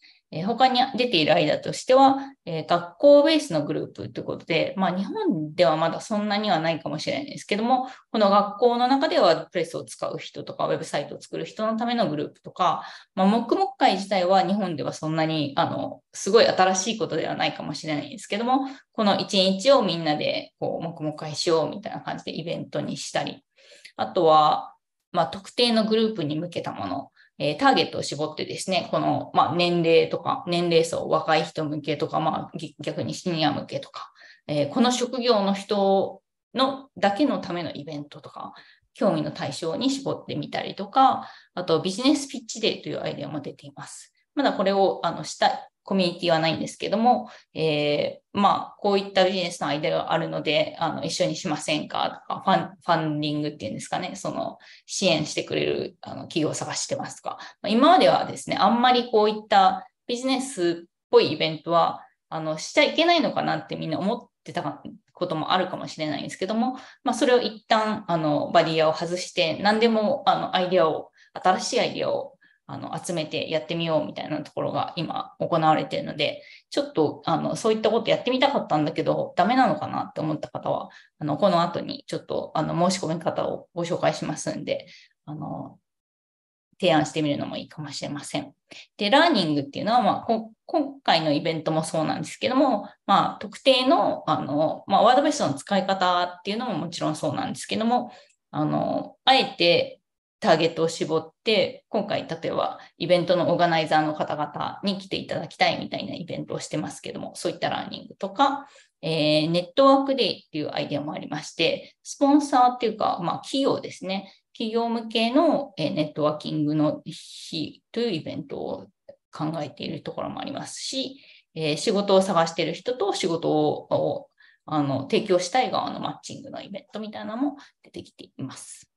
他に出ているアイデアとしては、学校ベースのグループということで、まあ、日本ではまだそんなにはないかもしれないですけども、この学校の中でワードプレスを使う人とか、ウェブサイトを作る人のためのグループとか、まあ、黙々会自体は日本ではそんなに、あの、すごい新しいことではないかもしれないですけども、この一日をみんなで、こう、黙々会しようみたいな感じでイベントにしたり、あとは、まあ、特定のグループに向けたもの、えー、ターゲットを絞ってですね、この、まあ、年齢とか、年齢層、若い人向けとか、まあ、逆にシニア向けとか、えー、この職業の人のだけのためのイベントとか、興味の対象に絞ってみたりとか、あとビジネスピッチデーというアイデアも出ています。まだこれをあのしたコミュニティはないんですけども、えー、まあ、こういったビジネスのアイデアがあるので、あの、一緒にしませんかとか、ファン、ファンディングっていうんですかね、その、支援してくれる、あの、企業を探してますとか、まあ、今まではですね、あんまりこういったビジネスっぽいイベントは、あの、しちゃいけないのかなってみんな思ってたこともあるかもしれないんですけども、まあ、それを一旦、あの、バリアを外して、何でも、あの、アイデアを、新しいアイデアをあの集めてやってみようみたいなところが今行われているので、ちょっとあのそういったことやってみたかったんだけど、ダメなのかなって思った方は、あのこの後にちょっとあの申し込み方をご紹介しますんで、あの提案してみるのもいいかもしれません。で、ラーニングっていうのは、まあ、今回のイベントもそうなんですけども、まあ、特定の、あの、まあ、ワードベースの使い方っていうのももちろんそうなんですけども、あの、あえて、ターゲットを絞って、今回例えばイベントのオーガナイザーの方々に来ていただきたいみたいなイベントをしてますけども、そういったラーニングとか、えー、ネットワークデーっていうアイデアもありまして、スポンサーっていうか、まあ企業ですね。企業向けの、えネットワーキングの日というイベントを考えているところもありますし、え仕事を探している人と仕事をあの提供したい側のマッチングのイベントみたいなのも出てきています。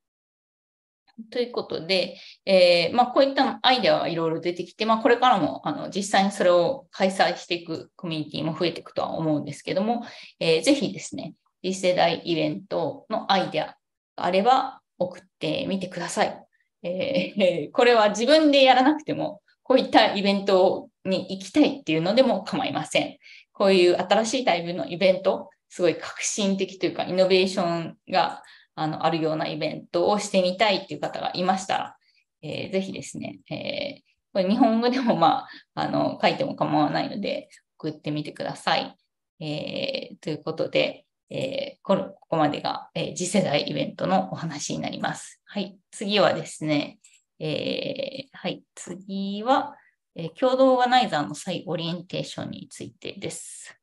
ということで、えー、まあ、こういったアイデアはいろいろ出てきて、まあ、これからもあの実際にそれを開催していくコミュニティも増えていくとは思うんですけども、えー、ぜひですね、次世代イベントのアイデアがあれば送ってみてください。えー、これは自分でやらなくても、こういったイベントに行きたいっていうのでも構いません。こういう新しいタイプのイベント、すごい革新的というか、イノベーションがあの、あるようなイベントをしてみたいっていう方がいましたら、えー、ぜひですね、えー、これ日本語でもまあ、あの、書いても構わないので、送ってみてください。えー、ということで、えー、ここまでが、えー、次世代イベントのお話になります。はい、次はですね、えー、はい、次は、えー、共同オーガナイザーの再オリエンテーションについてです。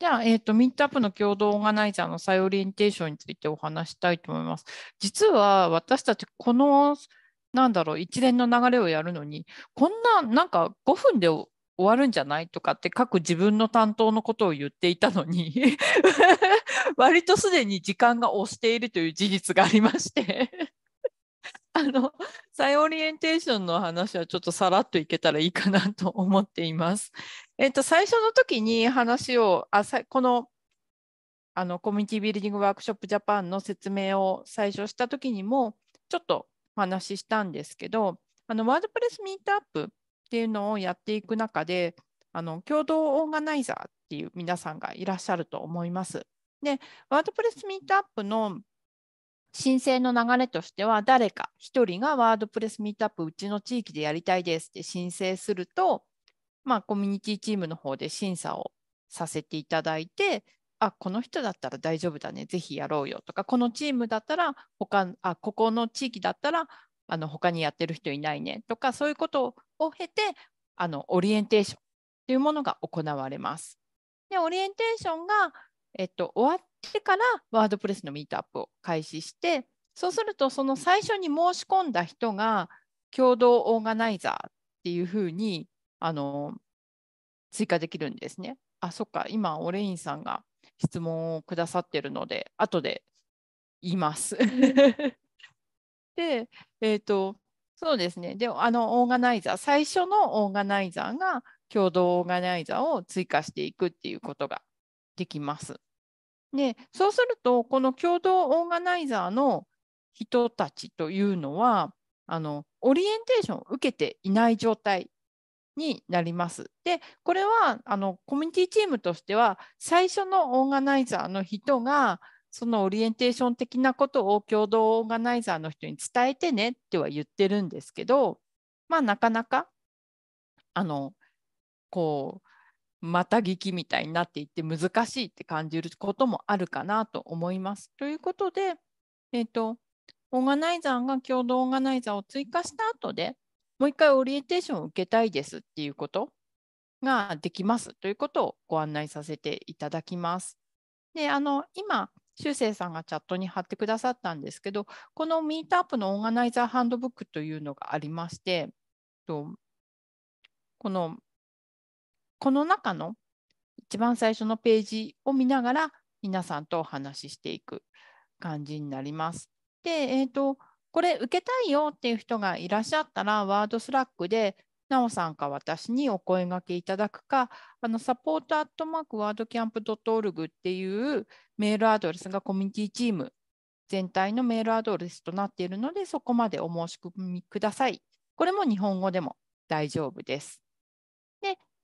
じゃあ、えーと、ミートアップの共同オーガナイザーの再オリエンテーションについてお話したいと思います。実は私たちこのなんだろう一連の流れをやるのにこんななんか5分で終わるんじゃないとかって各自分の担当のことを言っていたのに 割とすでに時間が押しているという事実がありまして あの再オリエンテーションの話はちょっとさらっといけたらいいかなと思っています。えっと、最初の時に話を、あさこのあのコミュニティビルディングワークショップジャパンの説明を最初した時にもちょっとお話ししたんですけど、あのワードプレスミートアップっていうのをやっていく中で、あの共同オーガナイザーっていう皆さんがいらっしゃると思います。で、ワードプレスミートアップの申請の流れとしては、誰か1人がワードプレスミートアップ、うちの地域でやりたいですって申請すると、まあ、コミュニティチームの方で審査をさせていただいて、あこの人だったら大丈夫だね、ぜひやろうよとか、このチームだったら他あ、ここの地域だったらあの他にやってる人いないねとか、そういうことを経て、あのオリエンテーションというものが行われます。でオリエンテーションが、えっと、終わってからワードプレスのミートアップを開始してそうするとその最初に申し込んだ人が共同オーガナイザーっていうふうにあの追加できるんですね。あそっか今オレインさんが質問をくださってるので後で言います。でえっ、ー、とそうですねであのオーガナイザー最初のオーガナイザーが共同オーガナイザーを追加していくっていうことができます。でそうするとこの共同オーガナイザーの人たちというのはあのオリエンテーションを受けていない状態になります。でこれはあのコミュニティチームとしては最初のオーガナイザーの人がそのオリエンテーション的なことを共同オーガナイザーの人に伝えてねっては言ってるんですけどまあなかなかあのこうまた聞きみたいになっていって難しいって感じることもあるかなと思います。ということで、えーと、とオーガナイザーが共同オーガナイザーを追加した後でもう一回オリエンテーションを受けたいですっていうことができますということをご案内させていただきます。であの今しゅうせいさんがチャットに貼ってくださったんですけどこのミートアップのオーガナイザーハンドブックというのがありましてこのこの中の一番最初のページを見ながら皆さんとお話ししていく感じになります。で、えーと、とこれ受けたいよっていう人がいらっしゃったらワードスラックでなおさんか私にお声がけいただくか、あのサポートアットマークワードキャンプ .org っていうメールアドレスがコミュニティチーム全体のメールアドレスとなっているので、そこまでお申し込みください。これも日本語でも大丈夫です。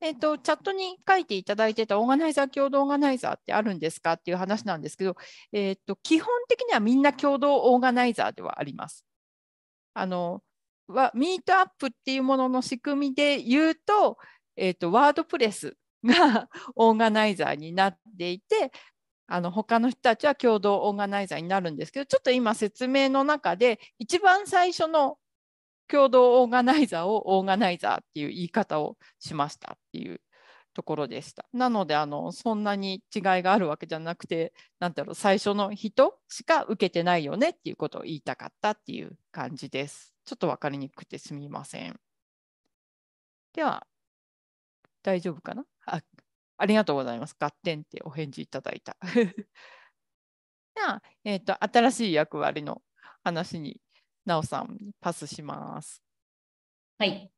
えーと、チャットに書いていただいてたオーガナイザー、共同オーガナイザーってあるんですかっていう話なんですけど、えーと、基本的にはみんな共同オーガナイザーではあります。あのはミートアップっていうものの仕組みで言うと,、えーとワードプレスが オーガナイザーになっていてあの他の人たちは共同オーガナイザーになるんですけどちょっと今説明の中で一番最初の共同オーガナイザーをオーガナイザーっていう言い方をしましたっていうところでした。なのであのそんなに違いがあるわけじゃなくて何だろう最初の人しか受けてないよねっていうことを言いたかったっていう感じです。ちょっと分かりにくくてすみません。では大丈夫かなあありがとうございます。合点ってお返事いただいた。じゃあ、えーと新しい役割の話になおさん、パスします。はい。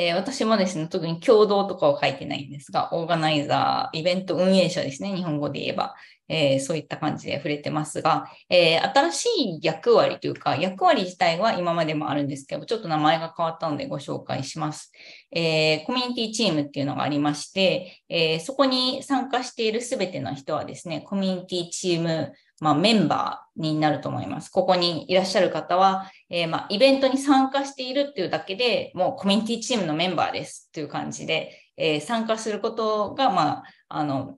えー、私もですね、特に共同とかを書いてないんですが、オーガナイザー、イベント運営者ですね、日本語で言えば、えー、そういった感じで触れてますが、えー、新しい役割というか、役割自体は今までもあるんですけど、ちょっと名前が変わったのでご紹介します。えコミュニティチームっていうのがありまして、えそこに参加しているすべての人はですね、コミュニティチームまあ、メンバーになると思います。ここにいらっしゃる方は、えー、まあ、イベントに参加しているっていうだけでもうコミュニティチームのメンバーですっていう感じで、えー、参加することが、まあ、あの、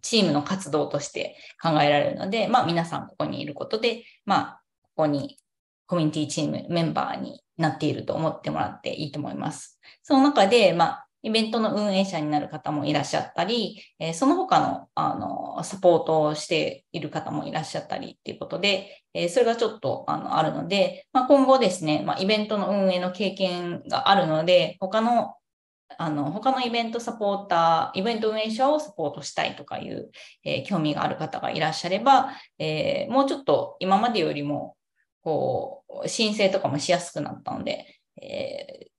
チームの活動として考えられるので、まあ、皆さんここにいることで、まあ、ここにコミュニティチームメンバーになっていると思ってもらっていいと思います。その中で、まあ、イベントの運営者になる方もいらっしゃったり、えー、その他のあのサポートをしている方もいらっしゃったりっていうことで、えー、それがちょっとあのあるので、まあ、今後ですね、まあ、イベントの運営の経験があるので、他のあの他のイベントサポーター、イベント運営者をサポートしたいとかいう、えー、興味がある方がいらっしゃれば、えもうちょっと今までよりもこう申請とかもしやすくなったので、え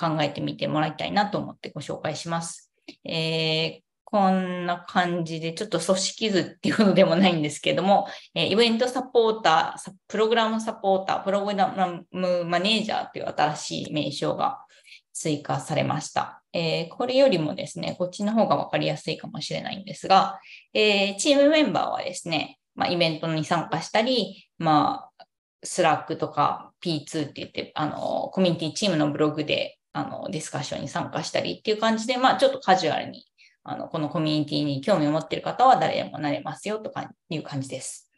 考えてみてもらいたいなと思ってご紹介します。えー、こんな感じで、ちょっと組織図っていうのでもないんですけども、えイベントサポーター、プログラムサポーター、プログラムマネージャーという新しい名称が追加されました。えー、これよりもですね、こっちの方が分かりやすいかもしれないんですが、えー、チームメンバーはですね、まあ、イベントに参加したり、まあ、スラックとか P2 って言って、あの、コミュニティチームのブログであのディスカッションに参加したりっていう感じで、まあ、ちょっとカジュアルにあのこのコミュニティに興味を持っている方は誰でもなれますよとかいう感じです。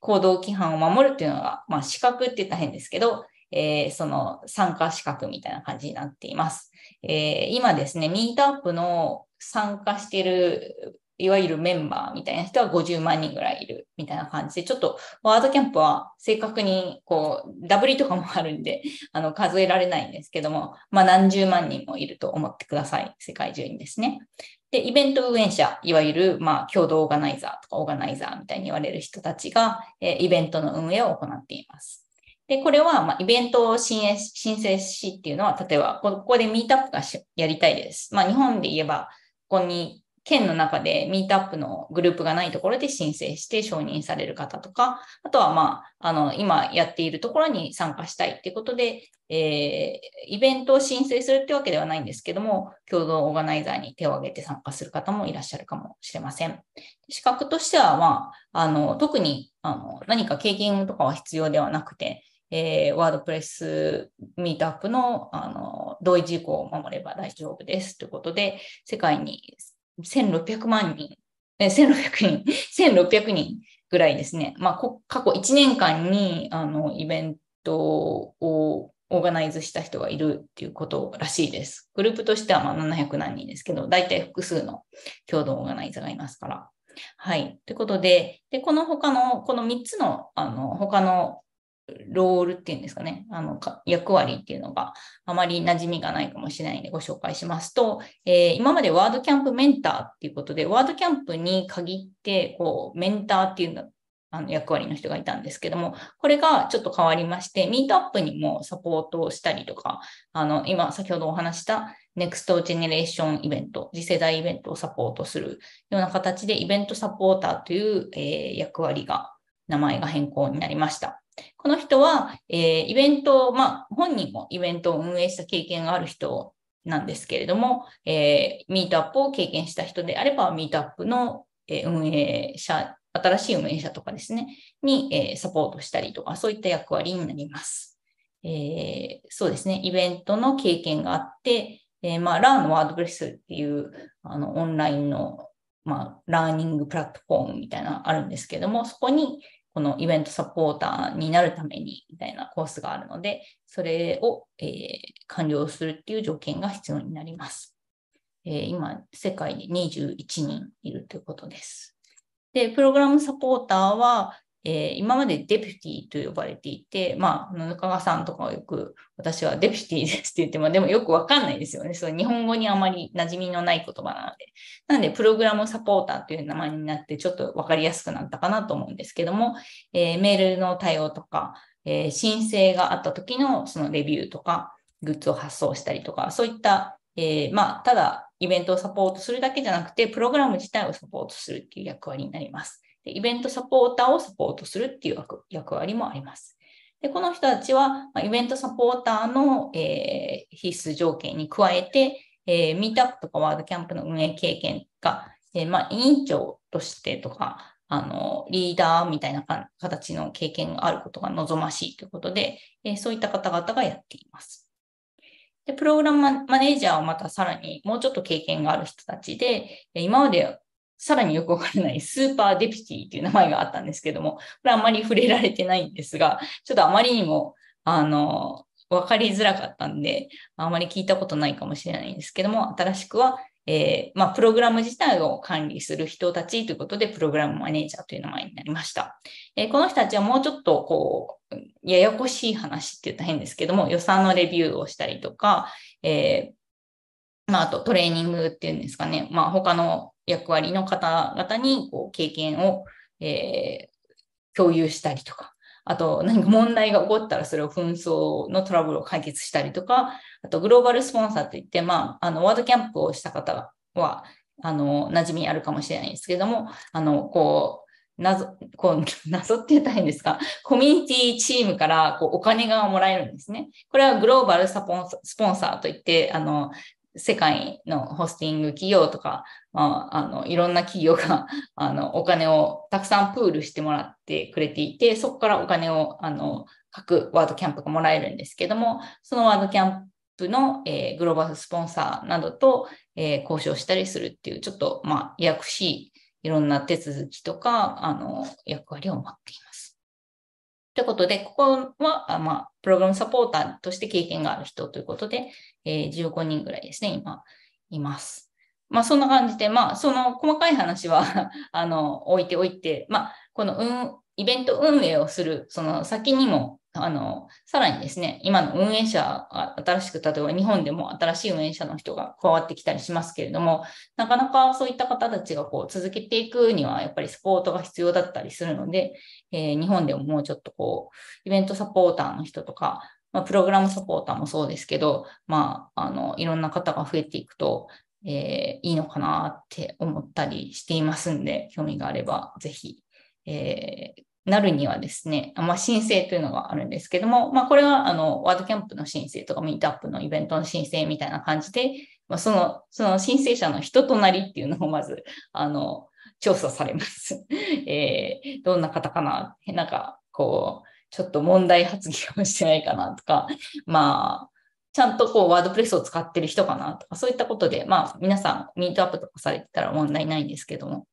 行動規範を守るっていうのが、まあ、資格って言ったら変ですけど、えー、その参加資格みたいな感じになっています。えー、今ですね、ミートアップの参加しているいわゆるメンバーみたいな人は50万人ぐらいいるみたいな感じで、ちょっとワードキャンプは正確にこう、ダブリとかもあるんで、あの、数えられないんですけども、まあ何十万人もいると思ってください。世界中にですね。で、イベント運営者、いわゆる、まあ、共同オーガナイザーとかオーガナイザーみたいに言われる人たちが、えイベントの運営を行っています。で、これは、まあ、イベントを申請しっていうのは、例えば、ここでミートアップがやりたいです。まあ、日本で言えば、ここに県の中でミートアップのグループがないところで申請して承認される方とか、あとは、まあ、あの、今やっているところに参加したいっていうことで、えー、イベントを申請するってわけではないんですけども、共同オーガナイザーに手を挙げて参加する方もいらっしゃるかもしれません。資格としては、まあ、あの、特に、あの、何か経験とかは必要ではなくて、えー、ワードプレスミートアップのあの同意事項を守れば大丈夫ですということで、世界に1600万人、え1600人、1600 人ぐらいですね、まあ、過去1年間にあのイベントをオーガナイズした人がいるっていうことらしいです。グループとしてはま700何人ですけど、大体複数の共同オーガナイザーがいますから。はい。ということで、でこの他の、この3つの、あの、他のロールっていうんですかね、あの役割っていうのがあまり馴染みがないかもしれないのでご紹介しますと、えー、今までワードキャンプメンターっていうことで、ワードキャンプに限ってこうメンターっていうのあの役割の人がいたんですけども、これがちょっと変わりまして、ミートアップにもサポートをしたりとか、あの今先ほどお話したネクストジェネレーションイベント、次世代イベントをサポートするような形でイベントサポーターという、えー、役割が、名前が変更になりました。この人は、えー、イベント、まあ、本人もイベントを運営した経験がある人なんですけれども、えー、ミートアップを経験した人であれば、ミートアップの運営者、新しい運営者とかですね、に、えー、サポートしたりとか、そういった役割になります。えー、そうですね、イベントの経験があって、えー、まあ、ラーのワードプレスっていうあのオンラインの、まあ、ラーニングプラットフォームみたいなのあるんですけども、そこに、このイベントサポーターになるためにみたいなコースがあるので、それを、えー、完了するっていう条件が必要になります。えー、今、世界で21人いるということです。で、プログラムサポーターは、えー、今までデプティと呼ばれていて、まあ、中川さんとかはよく私はデプティですって言って、も、でもよくわかんないですよね。その日本語にあまり馴染みのない言葉なので。なので、プログラムサポーターという名前になって、ちょっとわかりやすくなったかなと思うんですけども、えー、メールの対応とか、えー、申請があった時のそのレビューとか、グッズを発送したりとか、そういった、えー、まあ、ただイベントをサポートするだけじゃなくて、プログラム自体をサポートするっていう役割になります。でイベントサポーターをサポートするっていう役割もあります。でこの人たちは、まイベントサポーターの、えー、必須条件に加えて、えー、ミートアップとかワードキャンプの運営経験が、えー、まあ、委員長としてとか、あのリーダーみたいな形の経験があることが望ましいということで、えそういった方々がやっています。でプログラムマネージャーはまたさらにもうちょっと経験がある人たちで、今までさらによくわからないスーパーデピティという名前があったんですけども、これあまり触れられてないんですが、ちょっとあまりにも、あの、わかりづらかったんで、あまり聞いたことないかもしれないんですけども、新しくは、えー、まあ、プログラム自体を管理する人たちということで、プログラムマネージャーという名前になりました。えー、この人たちはもうちょっと、こう、ややこしい話って言ったら変ですけども、予算のレビューをしたりとか、えー、まあ、あとトレーニングっていうんですかね、まあ、他の役割の方々にこう経験を、えー、共有したりとか、あと何か問題が起こったらそれを紛争のトラブルを解決したりとか、あとグローバルスポンサーといって、まあ、あのワードキャンプをした方は、あの、馴染みあるかもしれないですけども、あの、こう、謎、こう、謎って言ったらいいんですか、コミュニティチームからこうお金がもらえるんですね。これはグローバルサポンスポンサーといって、あの、世界のホスティング企業とか、まあ、あのいろんな企業が あのお金をたくさんプールしてもらってくれていてそこからお金をあの各ワードキャンプがもらえるんですけどもそのワードキャンプの、えー、グローバルスポンサーなどと、えー、交渉したりするっていうちょっと、まあ、ややしいいろんな手続きとかあの役割を持っています。ということで、ここは、まあ、プログラムサポーターとして経験がある人ということで、えー、15人ぐらいですね、今、います。まあ、そんな感じで、まあ、その細かい話は あの、置いておいて、まあ、この、うん、イベント運営をする、その先にも、あの、さらにですね、今の運営者、新しく、例えば日本でも新しい運営者の人が加わってきたりしますけれども、なかなかそういった方たちがこう続けていくには、やっぱりサポートが必要だったりするので、えー、日本でももうちょっとこう、イベントサポーターの人とか、まあ、プログラムサポーターもそうですけど、まあ、あの、いろんな方が増えていくと、えー、いいのかなって思ったりしていますんで、興味があれば、ぜひ、えー、なるにはですね、まあ、申請というのがあるんですけども、まあ、これはあのワードキャンプの申請とかミートアップのイベントの申請みたいな感じで、まあ、そのその申請者の人となりっていうのをまずあの調査されます、えー、どんな方かな、なんかこう、ちょっと問題発言をしてないかなとか、まあ、ちゃんとこうワードプレスを使ってる人かなとか、そういったことで、まあ皆さんミートアップとかされてたら問題ないんですけども、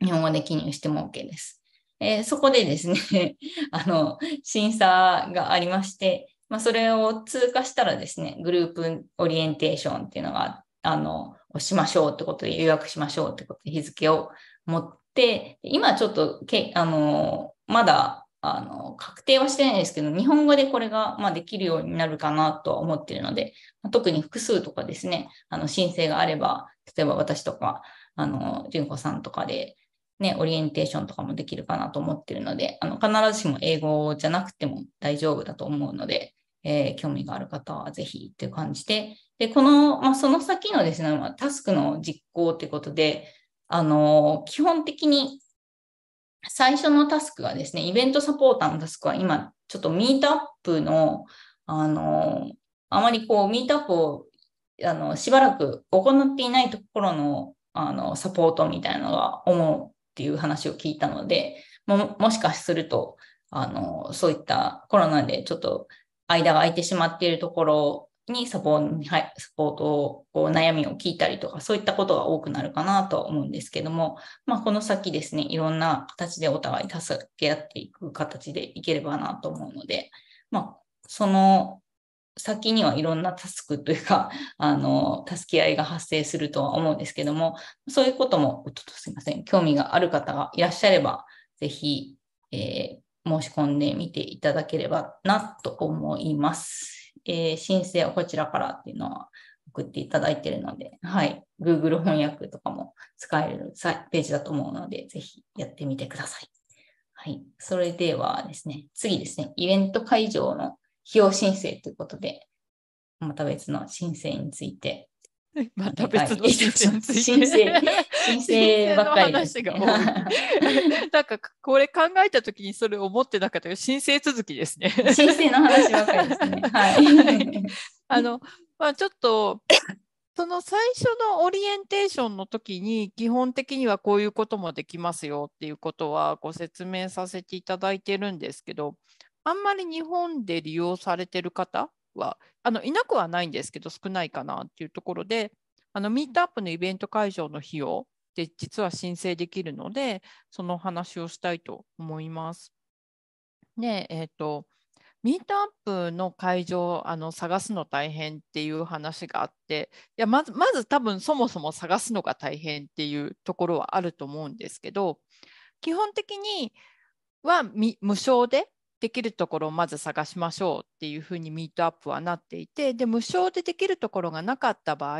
日本語で記入しても OK です。えー、そこでですね あの、審査がありまして、まあ、それを通過したらですね、グループオリエンテーションっていうのが、あの、しましょうってことで、予約しましょうってことで、日付を持って、今ちょっとけ、あの、まだあの、確定はしてないですけど、日本語でこれが、まあ、できるようになるかなとは思ってるので、特に複数とかですね、あの、申請があれば、例えば私とか、あの、純子さんとかで、ね、オリエンテーションとかもできるかなと思ってるので、あの、必ずしも英語じゃなくても大丈夫だと思うので、えー、興味がある方はぜひっていう感じで、で、この、まあ、その先のですね、まあ、タスクの実行ってことで、あの、基本的に最初のタスクはですね、イベントサポーターのタスクは今、ちょっとミートアップの、あの、あまりこう、ミートアップをあのしばらく行っていないところのあのサポートみたいなのが思うっていう話を聞いたので、ももしかするとあの、そういったコロナでちょっと間が空いてしまっているところにサポーサポートを悩みを聞いたりとかそういったことが多くなるかなとは思うんですけども、まあ、この先ですねいろんな形でお互い助け合っていく形でいければなと思うので、まあ、その先にはいろんなタスクというか あの助け合いが発生するとは思うんですけどもそういうこともちょっとすいません興味がある方がいらっしゃればぜひ、えー、申し込んでみていただければなと思います。えー、申請をこちらからっていうのは送っていただいているので、はい、Google 翻訳とかも使えるページだと思うので、ぜひやってみてください。はい、それではですね、次ですね、イベント会場の費用申請ということで、また別の申請について また別の申請に申請ばっかり。話が多い。なんかこれ考えた時にそれ思ってなかったけど、申請続きですね。申請の話ばっかりですね。はい、あの、まあちょっと、その最初のオリエンテーションの時に基本的にはこういうこともできますよっていうことはご説明させていただいてるんですけどあんまり日本で利用されてる方はあのいなくはないんですけど少ないかなっていうところであのミートアップのイベント会場の費用で実は申請できるのでその話をしたいと思います。でえーとミートアップの会場あの探すの大変っていう話があっていやまずまず多分そもそも探すのが大変っていうところはあると思うんですけど基本的には無償でできるところをまず探しましょうっていうふうにミートアップはなっていてで無償でできるところがなかった場合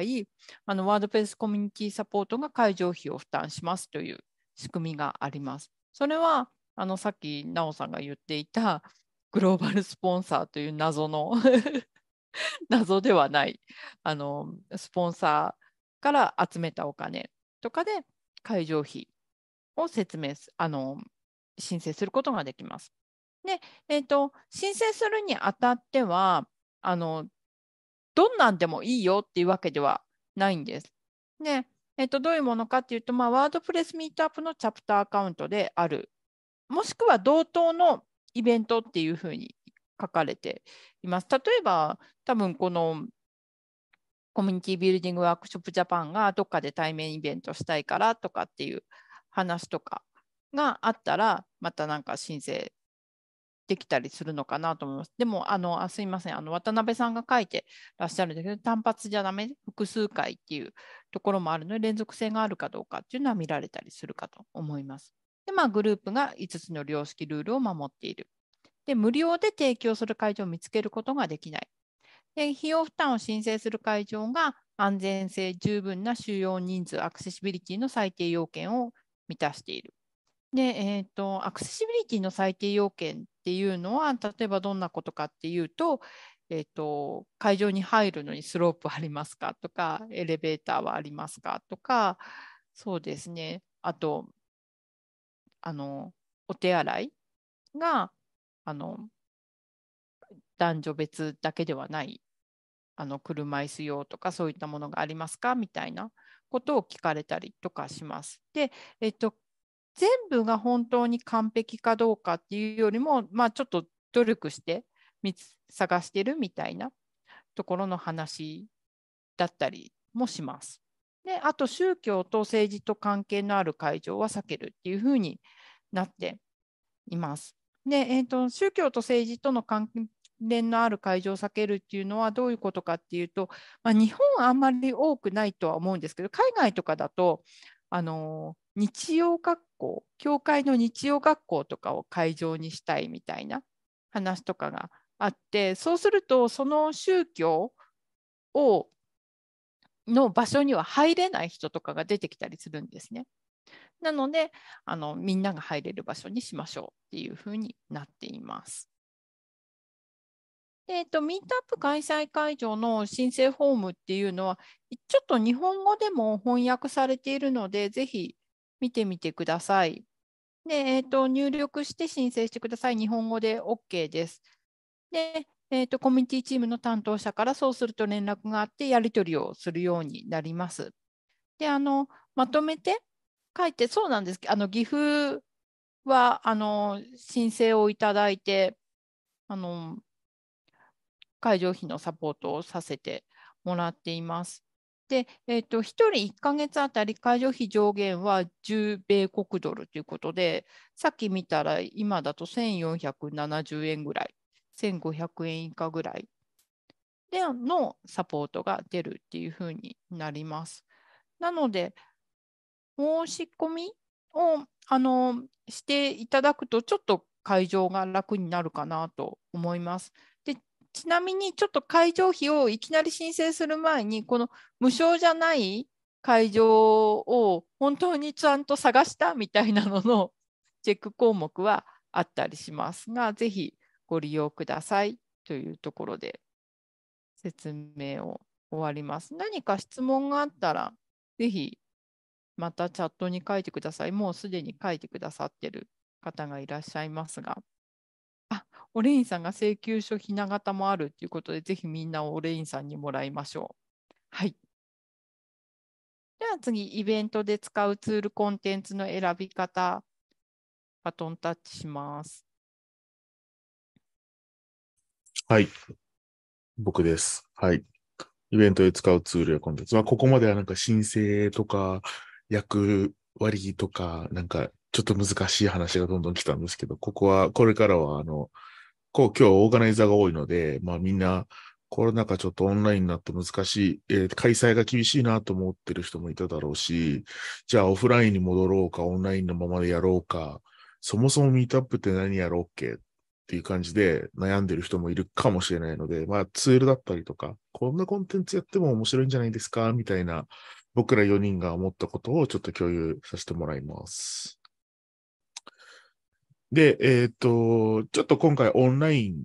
あのワードプレスコミュニティサポートが会場費を負担しますという仕組みがあります。それはあのさっき奈緒さんが言っていたグローバルスポンサーという謎の 謎ではないあのスポンサーから集めたお金とかで会場費を説明すあの申請することができます。で、えーと、申請するにあたってはあのどんなんでもいいよっていうわけではないんです。で、えーとどういうものかっていうと、まあ、ワードプレスミートアップのチャプターアカウントであるもしくは同等のイベントっていうふうに書かれています。例えば多分このコミュニティビルディングワークショップジャパンがどっかで対面イベントしたいからとかっていう話とかがあったらまたなんか申請できたりするのかなと思います。でもあのあすいませんあの渡辺さんが書いてらっしゃるんだけど単発じゃダメ複数回っていうところもあるので連続性があるかどうかっていうのは見られたりするかと思います。でまあグループが5つの良識ルールを守っている。で無料で提供する会場を見つけることができない。で費用負担を申請する会場が安全性十分な収容人数アクセシビリティの最低要件を満たしている。で、えーと、アクセシビリティの最低要件っていうのは例えばどんなことかっていうと,、えーと会場に入るのにスロープありますかとかエレベーターはありますかとかそうですねあとあのお手洗いがあの男女別だけではないあの車椅子用とかそういったものがありますかみたいなことを聞かれたりとかします。で、えっと、全部が本当に完璧かどうかっていうよりも、まあ、ちょっと努力して探してるみたいなところの話だったりもします。であと宗教と政治と関係のある会場は避けるっていうふうになっています。で、えーと、と宗教と政治との関連のある会場を避けるっていうのはどういうことかっていうと、まあ、日本はあんまり多くないとは思うんですけど海外とかだとあの日曜学校教会の日曜学校とかを会場にしたいみたいな話とかがあってそうするとその宗教をの場所には入れない人とかが出てきたりするんですね。なのであのみんなが入れる場所にしましょうっていうふうになっています。えっと、ミートアップ開催会場の申請フォームっていうのはちょっと日本語でも翻訳されているのでぜひ見てみてください。で、えーと、入力して申請してください。日本語で OK です。で、えーと、コミュニティチームの担当者からそうすると連絡があってやり取りをするようになります。で、あのまとめて書いて、そうなんですけど、あの岐阜はあの申請をいただいてあの、会場費のサポートをさせてもらっています。で、えーと、1人1ヶ月あたり介助費上限は10米国ドルということで、さっき見たら今だと1470円ぐらい、1500円以下ぐらいでのサポートが出るっていうふうになります。なので、申し込みをあのしていただくと、ちょっと会場が楽になるかなと思います。ちなみにちょっと会場費をいきなり申請する前に、この無償じゃない会場を本当にちゃんと探したみたいなのの チェック項目はあったりしますが、ぜひご利用くださいというところで説明を終わります。何か質問があったら、ぜひまたチャットに書いてください。もうすでに書いてくださってる方がいらっしゃいますが。オレインさんが請求書ひな型もあるということで、ぜひみんなオレインさんにもらいましょう。はい。では次、イベントで使うツールコンテンツの選び方、バトンタッチします。はい。僕です。はい。イベントで使うツールやコンテンツ。まあ、ここまではなんか申請とか、役割とか、なんかちょっと難しい話がどんどん来たんですけど、ここは、これからは、あの、構今日はオーガナイザーが多いので、まあみんなコロナ禍ちょっとオンラインになって難しい、えー、開催が厳しいなと思ってる人もいただろうし、じゃあオフラインに戻ろうか、オンラインのままでやろうか、そもそもミートアップって何やろうっけっていう感じで悩んでる人もいるかもしれないので、まあツールだったりとか、こんなコンテンツやっても面白いんじゃないですかみたいな、僕ら4人が思ったことをちょっと共有させてもらいます。で、えっ、ー、と、ちょっと今回オンライン、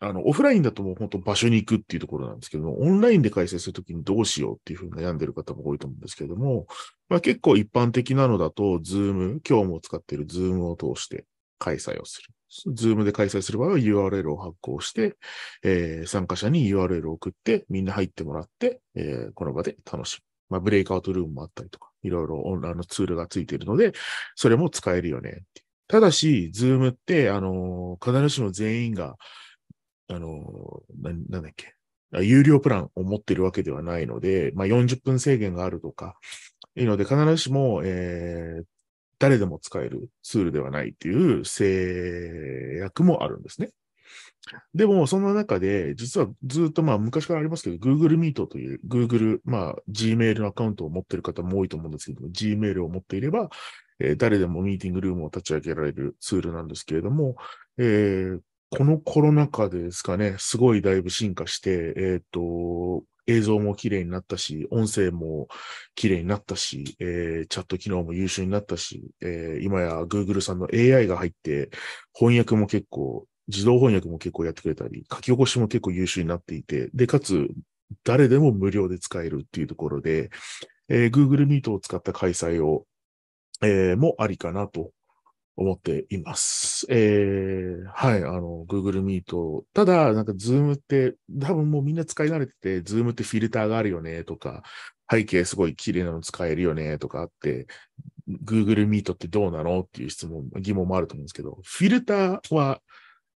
あの、オフラインだともう本当場所に行くっていうところなんですけども、オンラインで開催するときにどうしようっていうふうに悩んでる方も多いと思うんですけれども、まあ結構一般的なのだと、ズーム、今日も使っているズームを通して開催をする。ズームで開催する場合は URL を発行して、えー、参加者に URL を送って、みんな入ってもらって、えー、この場で楽しむ。まあ、ブレイクアウトルームもあったりとか、いろいろオンラインのツールがついているので、それも使えるよねってただし、ズームって、あの、必ずしも全員が、あの、ななんだっけ、有料プランを持ってるわけではないので、まあ、40分制限があるとか、いいので、必ずしも、えー、誰でも使えるツールではないっていう制約もあるんですね。でも、その中で、実はずっと、まあ、昔からありますけど、Google Meet という、Google、まあ、Gmail のアカウントを持ってる方も多いと思うんですけど、Gmail を持っていれば、えー、誰でもミーティングルームを立ち上げられるツールなんですけれども、えー、このコロナ禍ですかね、すごいだいぶ進化して、えっ、ー、と、映像も綺麗になったし、音声も綺麗になったし、えー、チャット機能も優秀になったし、えー、今や Google さんの AI が入って、翻訳も結構、自動翻訳も結構やってくれたり、書き起こしも結構優秀になっていて、で、かつ、誰でも無料で使えるっていうところで、えー、Google Meet を使った開催をえー、もありかなと思っています。えー、はい、あの、Google Meet。ただ、なんか Zoom って、多分もうみんな使い慣れてて、Zoom ってフィルターがあるよね、とか、背景すごい綺麗なの使えるよね、とかあって、Google Meet ってどうなのっていう質問、疑問もあると思うんですけど、フィルターは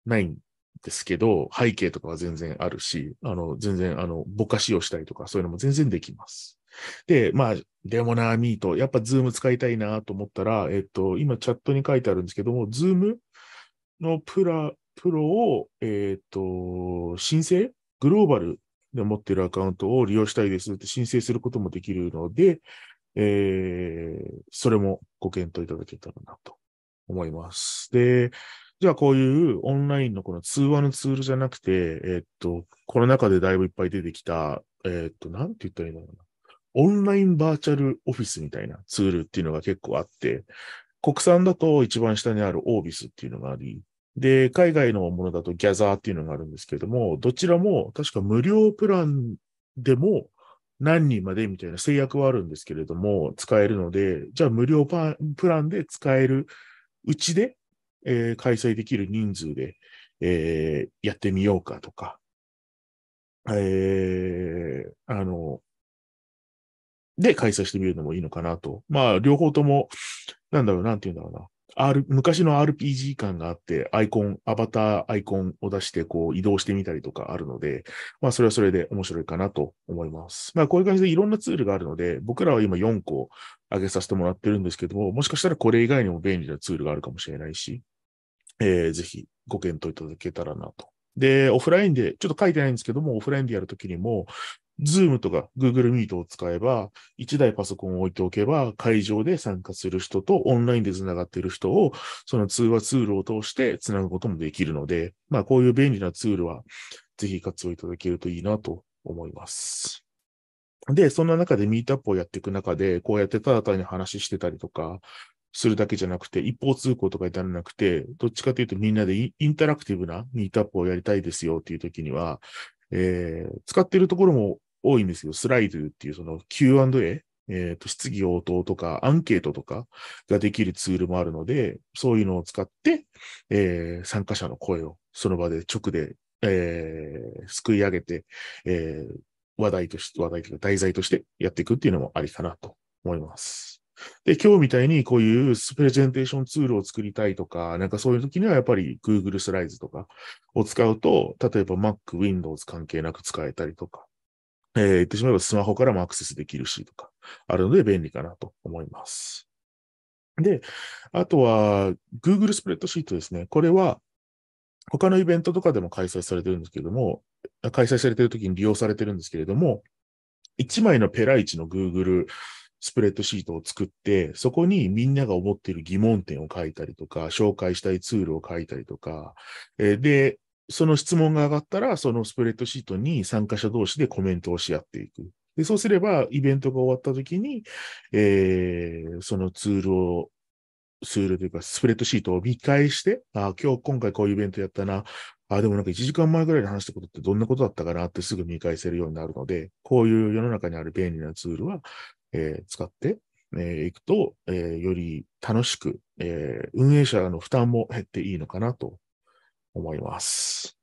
ないんですけど、背景とかは全然あるし、あの、全然、あの、ぼかしをしたりとか、そういうのも全然できます。で、まあ、でもな、ミート、やっぱズーム使いたいなと思ったら、えっと、今チャットに書いてあるんですけども、ズームのプラ、プロを、えっと、申請グローバルで持ってるアカウントを利用したいですって申請することもできるので、えー、それもご検討いただけたらなと思います。で、じゃあこういうオンラインのこの通話のツールじゃなくて、えっと、この中でだいぶいっぱい出てきた、えっと、なんて言ったらいいんだろうな。オンラインバーチャルオフィスみたいなツールっていうのが結構あって、国産だと一番下にあるオービスっていうのがあり、で、海外のものだとギャザーっていうのがあるんですけれども、どちらも確か無料プランでも何人までみたいな制約はあるんですけれども、使えるので、じゃあ無料プランで使えるうちで、えー、開催できる人数で、えー、やってみようかとか、えー、あの、で開催してみるのもいいのかなと。まあ、両方とも、なんだろう、なんて言うんだろうな。R、昔の RPG 感があって、アイコン、アバターアイコンを出して、こう移動してみたりとかあるので、まあ、それはそれで面白いかなと思います。まあ、こういう感じでいろんなツールがあるので、僕らは今4個上げさせてもらってるんですけども、もしかしたらこれ以外にも便利なツールがあるかもしれないし、えー、ぜひご検討いただけたらなとで、オフラインで、ちょっと書いてないんですけども、オフラインでやるときにも、ズームとか Google Meet を使えば、1台パソコンを置いておけば、会場で参加する人とオンラインで繋がっている人を、その通話ツールを通して繋ぐこともできるので、まあ、こういう便利なツールは、ぜひ活用いただけるといいなと思います。で、そんな中でミートアップをやっていく中で、こうやってただ単に話してたりとか、するだけじゃなくて、一方通行とかにならなくて、どっちかというとみんなでインタラクティブなミートアップをやりたいですよっていう時には、えー、使っているところも多いんですけど、スライドっていうその Q&A、えっ、ー、と、質疑応答とか、アンケートとかができるツールもあるので、そういうのを使って、えー、参加者の声をその場で直で、えー、すくい上げて、えー、話題として、話題というか題材としてやっていくっていうのもありかなと思います。で、今日みたいにこういうプレゼンテーションツールを作りたいとか、なんかそういう時にはやっぱり Google スライズとかを使うと、例えば Mac、Windows 関係なく使えたりとか、えー、言ってしまえばスマホからもアクセスできるしとか、あるので便利かなと思います。で、あとは Google スプレッドシートですね。これは他のイベントとかでも開催されてるんですけれども、開催されてる時に利用されてるんですけれども、1枚のペライチの Google スプレッドシートを作って、そこにみんなが思っている疑問点を書いたりとか、紹介したいツールを書いたりとか、えで、その質問が上がったら、そのスプレッドシートに参加者同士でコメントをし合っていく。でそうすれば、イベントが終わった時に、えー、そのツールを、ツールというか、スプレッドシートを見返して、あ今日、今回こういうイベントやったな、あ、でもなんか1時間前ぐらいで話したことってどんなことだったかなってすぐ見返せるようになるので、こういう世の中にある便利なツールは、えー、使って、えー、いくと、えー、より楽しく、えー、運営者の負担も減っていいのかなと思います。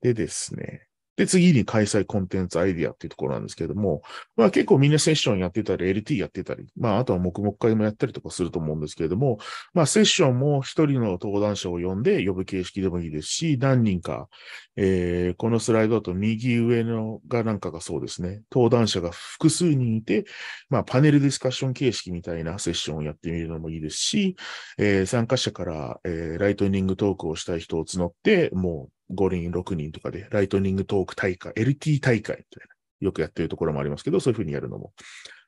でですね、で、次に開催コンテンツアイディアっていうところなんですけれども、まあ結構みんなセッションやってたり、LT やってたり、まああとは黙々会もやったりとかすると思うんですけれども、まあセッションも一人の登壇者を呼んで呼ぶ形式でもいいですし、何人か、えー、このスライドだと右上のがなんかがそうですね、登壇者が複数人いて、まあパネルディスカッション形式みたいなセッションをやってみるのもいいですし、えー、参加者から、えー、ライトニングトークをしたい人を募って、もう5人、6人とかで、ライトニングトーク大会、LT 大会みたいな、よくやってるところもありますけど、そういうふうにやるのも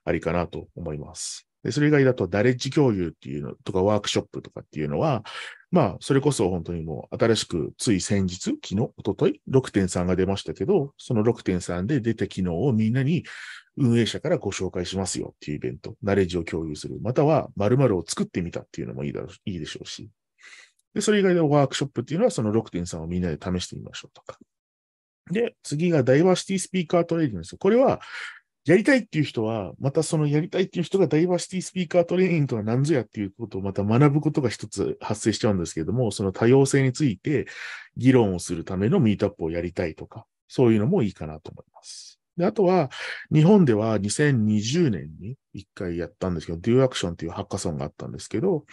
ありかなと思います。で、それ以外だと、ダレッジ共有っていうのとか、ワークショップとかっていうのは、まあ、それこそ本当にもう新しく、つい先日、昨日、おととい、6.3が出ましたけど、その6.3で出た機能をみんなに運営者からご紹介しますよっていうイベント、ナレッジを共有する、または〇〇を作ってみたっていうのもいいだろういいでしょうし、で、それ以外でワークショップっていうのはその6.3をみんなで試してみましょうとか。で、次がダイバーシティスピーカートレーニングです。これは、やりたいっていう人は、またそのやりたいっていう人がダイバーシティスピーカートレーニングとは何ぞやっていうことをまた学ぶことが一つ発生しちゃうんですけれども、その多様性について議論をするためのミートアップをやりたいとか、そういうのもいいかなと思います。で、あとは、日本では2020年に一回やったんですけど、デューアクションっていうハッカソンがあったんですけど、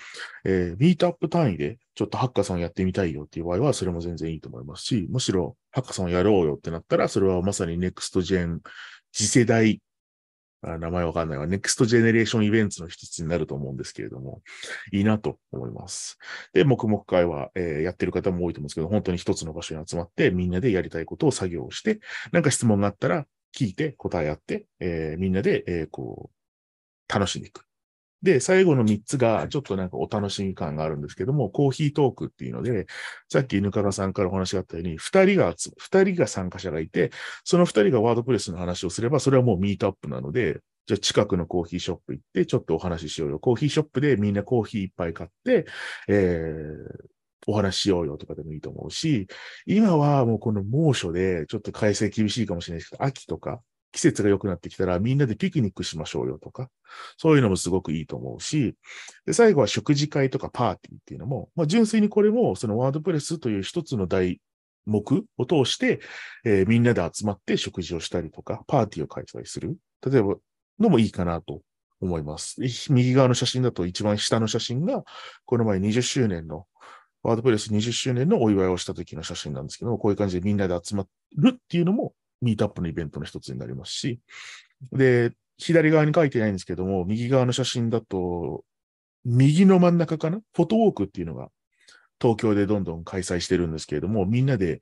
えー、ミートアップ単位でちょっとハッカソンやってみたいよっていう場合は、それも全然いいと思いますし、むしろハッカソンやろうよってなったら、それはまさにネクストジェン、次世代、あ名前わかんないわ、ネクストジェネレーションイベントの一つになると思うんですけれども、いいなと思います。で、黙々会は、えー、やってる方も多いと思うんですけど、本当に一つの場所に集まって、みんなでやりたいことを作業して、なんか質問があったら、聞いて、答え合って、えー、みんなで、えー、こう、楽しんでいく。で、最後の3つが、ちょっとなんかお楽しみ感があるんですけども、コーヒートークっていうので、さっき犬からさんからお話があったように、2人が、2人が参加者がいて、その2人がワードプレスの話をすれば、それはもうミートアップなので、じゃあ近くのコーヒーショップ行って、ちょっとお話ししようよ。コーヒーショップでみんなコーヒーいっぱい買って、えー、お話しようよとかでもいいと思うし、今はもうこの猛暑で、ちょっと改正厳しいかもしれないですけど、秋とか、季節が良くなってきたらみんなでピクニックしましょうよとか、そういうのもすごくいいと思うし、で最後は食事会とかパーティーっていうのも、まあ、純粋にこれもそのワードプレスという一つの題目を通して、えー、みんなで集まって食事をしたりとか、パーティーを開催する。例えば、のもいいかなと思います。右側の写真だと一番下の写真が、この前20周年のワードプレス20周年のお祝いをした時の写真なんですけども、こういう感じでみんなで集まるっていうのも、ミートアップのイベントの一つになりますし、で、左側に書いてないんですけども、右側の写真だと、右の真ん中かなフォトウォークっていうのが東京でどんどん開催してるんですけれども、みんなで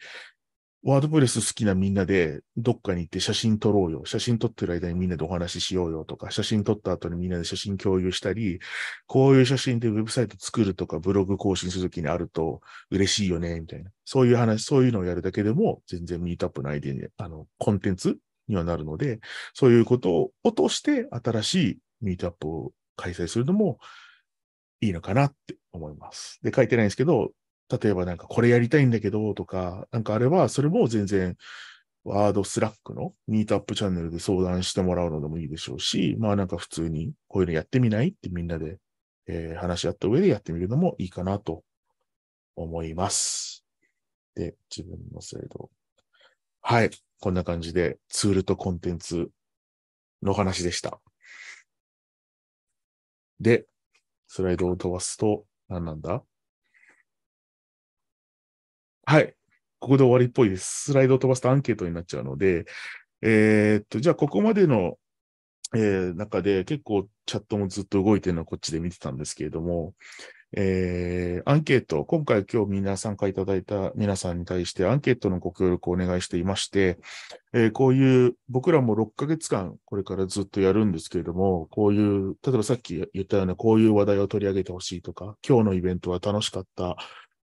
ワードプレス好きなみんなで、どっかに行って写真撮ろうよ。写真撮ってる間にみんなでお話ししようよとか、写真撮った後にみんなで写真共有したり、こういう写真でウェブサイト作るとか、ブログ更新するときにあると嬉しいよね、みたいな。そういう話、そういうのをやるだけでも、全然ミートアップのアイディアに、あの、コンテンツにはなるので、そういうことを落として新しいミートアップを開催するのもいいのかなって思います。で、書いてないんですけど、例えばなんかこれやりたいんだけどとか、なんかあれば、それも全然、ワードスラックのミートアップチャンネルで相談してもらうのでもいいでしょうし、まあなんか普通にこういうのやってみないってみんなで、えー、話し合った上でやってみるのもいいかなと思います。で、自分の制度。はい。こんな感じでツールとコンテンツの話でした。で、スライドを飛ばすと、何なんだはい。ここで終わりっぽいです。スライドを飛ばすとアンケートになっちゃうので、えー、っと、じゃあここまでの、えー、中で結構チャットもずっと動いてるのをこっちで見てたんですけれども、えー、アンケート、今回今日皆参加いただいた皆さんに対してアンケートのご協力をお願いしていまして、えー、こういう僕らも6ヶ月間これからずっとやるんですけれども、こういう、例えばさっき言ったようなこういう話題を取り上げてほしいとか、今日のイベントは楽しかった、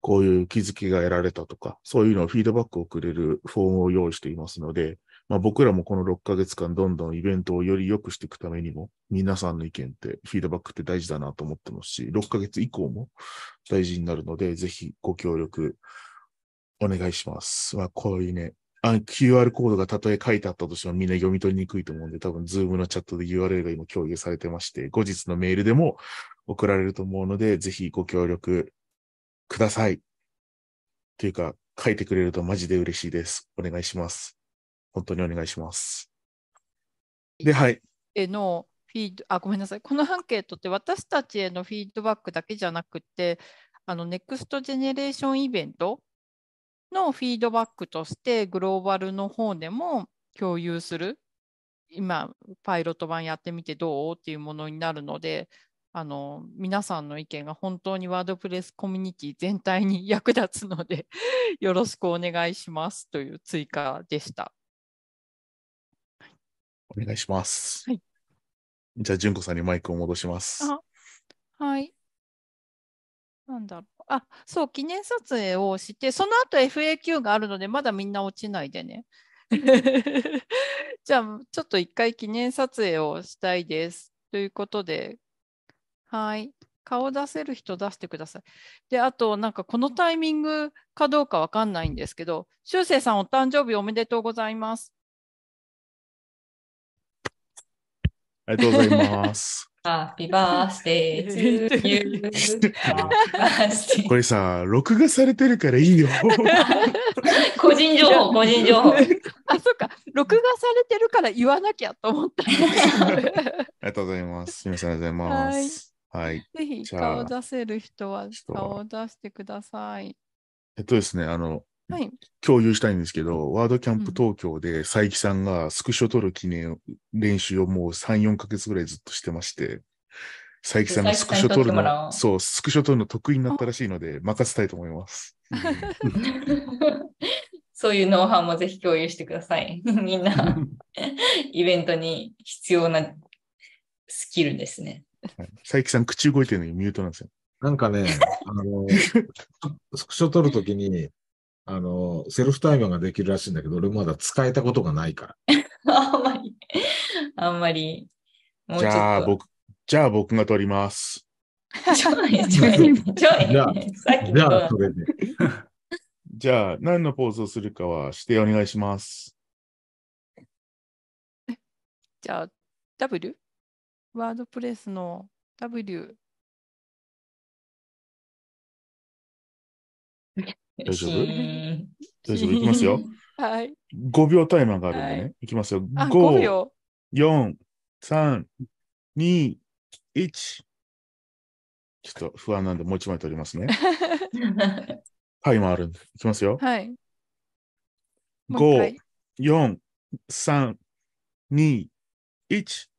こういう気づきが得られたとか、そういうのをフィードバックをくれるフォームを用意していますので、まあ、僕らもこの6ヶ月間どんどんイベントをより良くしていくためにも、皆さんの意見って、フィードバックって大事だなと思ってますし、6ヶ月以降も大事になるので、ぜひご協力お願いします。まあ、こういうね、QR コードがたとえ書いてあったとしてもみんな読み取りにくいと思うんで、多分 Zoom のチャットで URL が今共有されてまして、後日のメールでも送られると思うので、ぜひご協力ください。というか、書いてくれるとマジで嬉しいです。お願いします。本当にお願いします。で、はい。へのフィードあごめんなさい。このアンケートって私たちへのフィードバックだけじゃなくて、あのネクストジェネレーションイベントのフィードバックとしてグローバルの方でも共有する今パイロット版やってみてどうっていうものになるのであの皆さんの意見が本当にワードプレスコミュニティ全体に役立つので よろしくお願いしますという追加でした。お願いします。はい、じゃあ、純子さんにマイクを戻します。はい。なんだろう。あ、そう、記念撮影をして、その後 FAQ があるので、まだみんな落ちないでね。じゃあ、ちょっと一回記念撮影をしたいです。ということで、はい。顔出せる人出してください。で、あと、なんかこのタイミングかどうかわかんないんですけど、しゅうせいさんお誕生日おめでとうございます。ありがとうございます。ハッピーバースデートゥーユー。これさ、録画されてるからいいよ。個人情報、個人情報。あ、そっか。録画されてるから言わなきゃと思った。ありがとうございます。すみません、ありがとうございます。はい。ぜひ顔を出せる人は顔を出してください。えっとですね、あの、はい、共有したいんですけど、ワードキャンプ東京で佐伯さんがスクショ取る記念練習をもう3、4か月ぐらいずっとしてまして、佐伯さんがスクショ取るの、そう、スクショ取るの得意になったらしいので、任せたいと思います。そういうノウハウもぜひ共有してください。みんな、イベントに必要なスキルですね。佐伯さん、口動いてるのにミュートなんですよ。なんかね、あの、スクショ撮るときに、あの、セルフタイマーができるらしいんだけど、俺まだ使えたことがないから。あんまり、あんまり。じゃあ、僕、じゃあ僕が撮ります。ちょい、ちょい、ちょい。じゃあ、じゃあそれで。じゃあ、何のポーズをするかはしてお願いします。じゃあ、ダブルワードプレスの W。大丈夫大丈夫いきますよ。はい。5秒タイマーがあるんでね。はい、いきますよ。5、4、3、2、1。ちょっと不安なんで、もう一枚取りますね。タイマーあるんで。いきますよ。はい。5、4、3、2、1。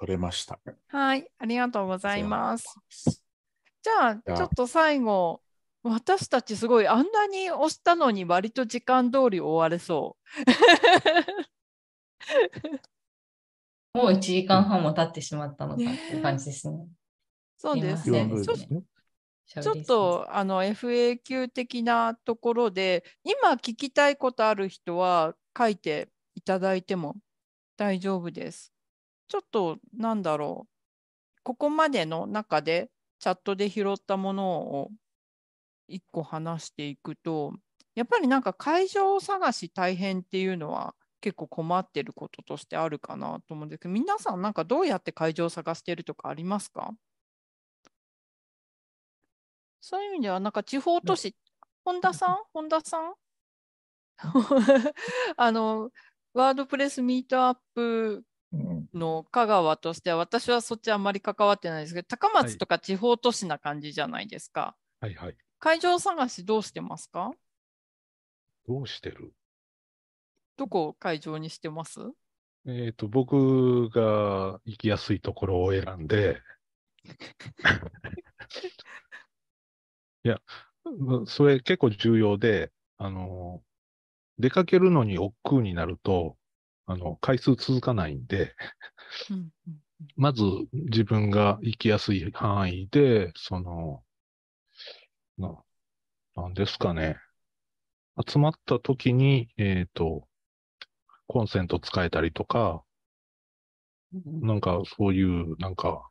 取れました。はい、ありがとうございます。じゃあ、ちょっと最後、私たちすごい、あんなに押したのに割と時間通り終われそう。もう1時間半も経ってしまったのかっていう感じですね。ねそうですね。ちょっとあの FAQ 的なところで今聞きたいことある人は書いていただいても大丈夫です。ちょっとなんだろうここまでの中でチャットで拾ったものを一個話していくとやっぱりなんか会場を探し大変っていうのは結構困ってることとしてあるかなと思うんですけど皆さんなんかどうやって会場を探してるとかありますかそういう意味ではなんか地方都市本田さん本田さん あのワードプレスミートアップの香川としては私はそっちあんまり関わってないですけど高松とか地方都市な感じじゃないですか。はいはい、会場探しどうしてますかどうしてるどこを会場にしてますえっ、ー、と、僕が行きやすいところを選んで いや、それ結構重要で、あの、出かけるのに億劫になると、あの、回数続かないんで、まず自分が行きやすい範囲で、その、な、なんですかね。集まった時に、えっ、ー、と、コンセント使えたりとか、なんかそういう、なんか、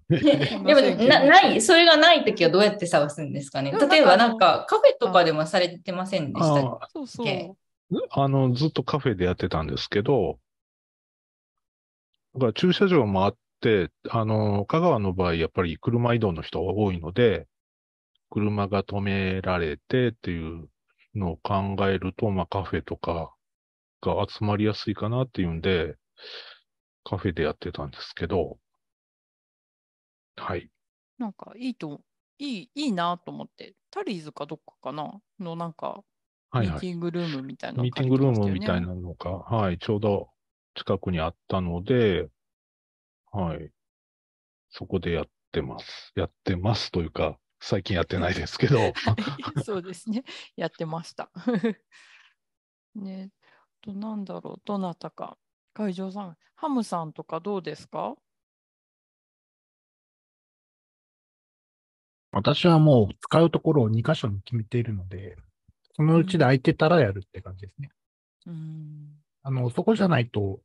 でもなないそれがない時はどうやって探すんですかね例えばなんかカフェとかでもされてませんでしたっけあのずっとカフェでやってたんですけどだから駐車場もあってあの香川の場合やっぱり車移動の人が多いので車が止められてっていうのを考えると、まあカフェとかが集まりやすいかなっていうんで、カフェでやってたんですけど、はい。なんかいいと、いい、いいなと思って、タリーズかどっかかなのなんか、ミーティングルームみたいな、ねはいはい、ミーティングルームみたいなのが、はい、ちょうど近くにあったので、はい。そこでやってます。やってますというか、最近やってないですけど。はい、そうですね。やってました。ね、と、なんだろう、どなたか。会場さん、ハムさんとかどうですか私はもう使うところを2箇所に決めているので、そのうちで空いてたらやるって感じですね。うん、あの、そこじゃないと、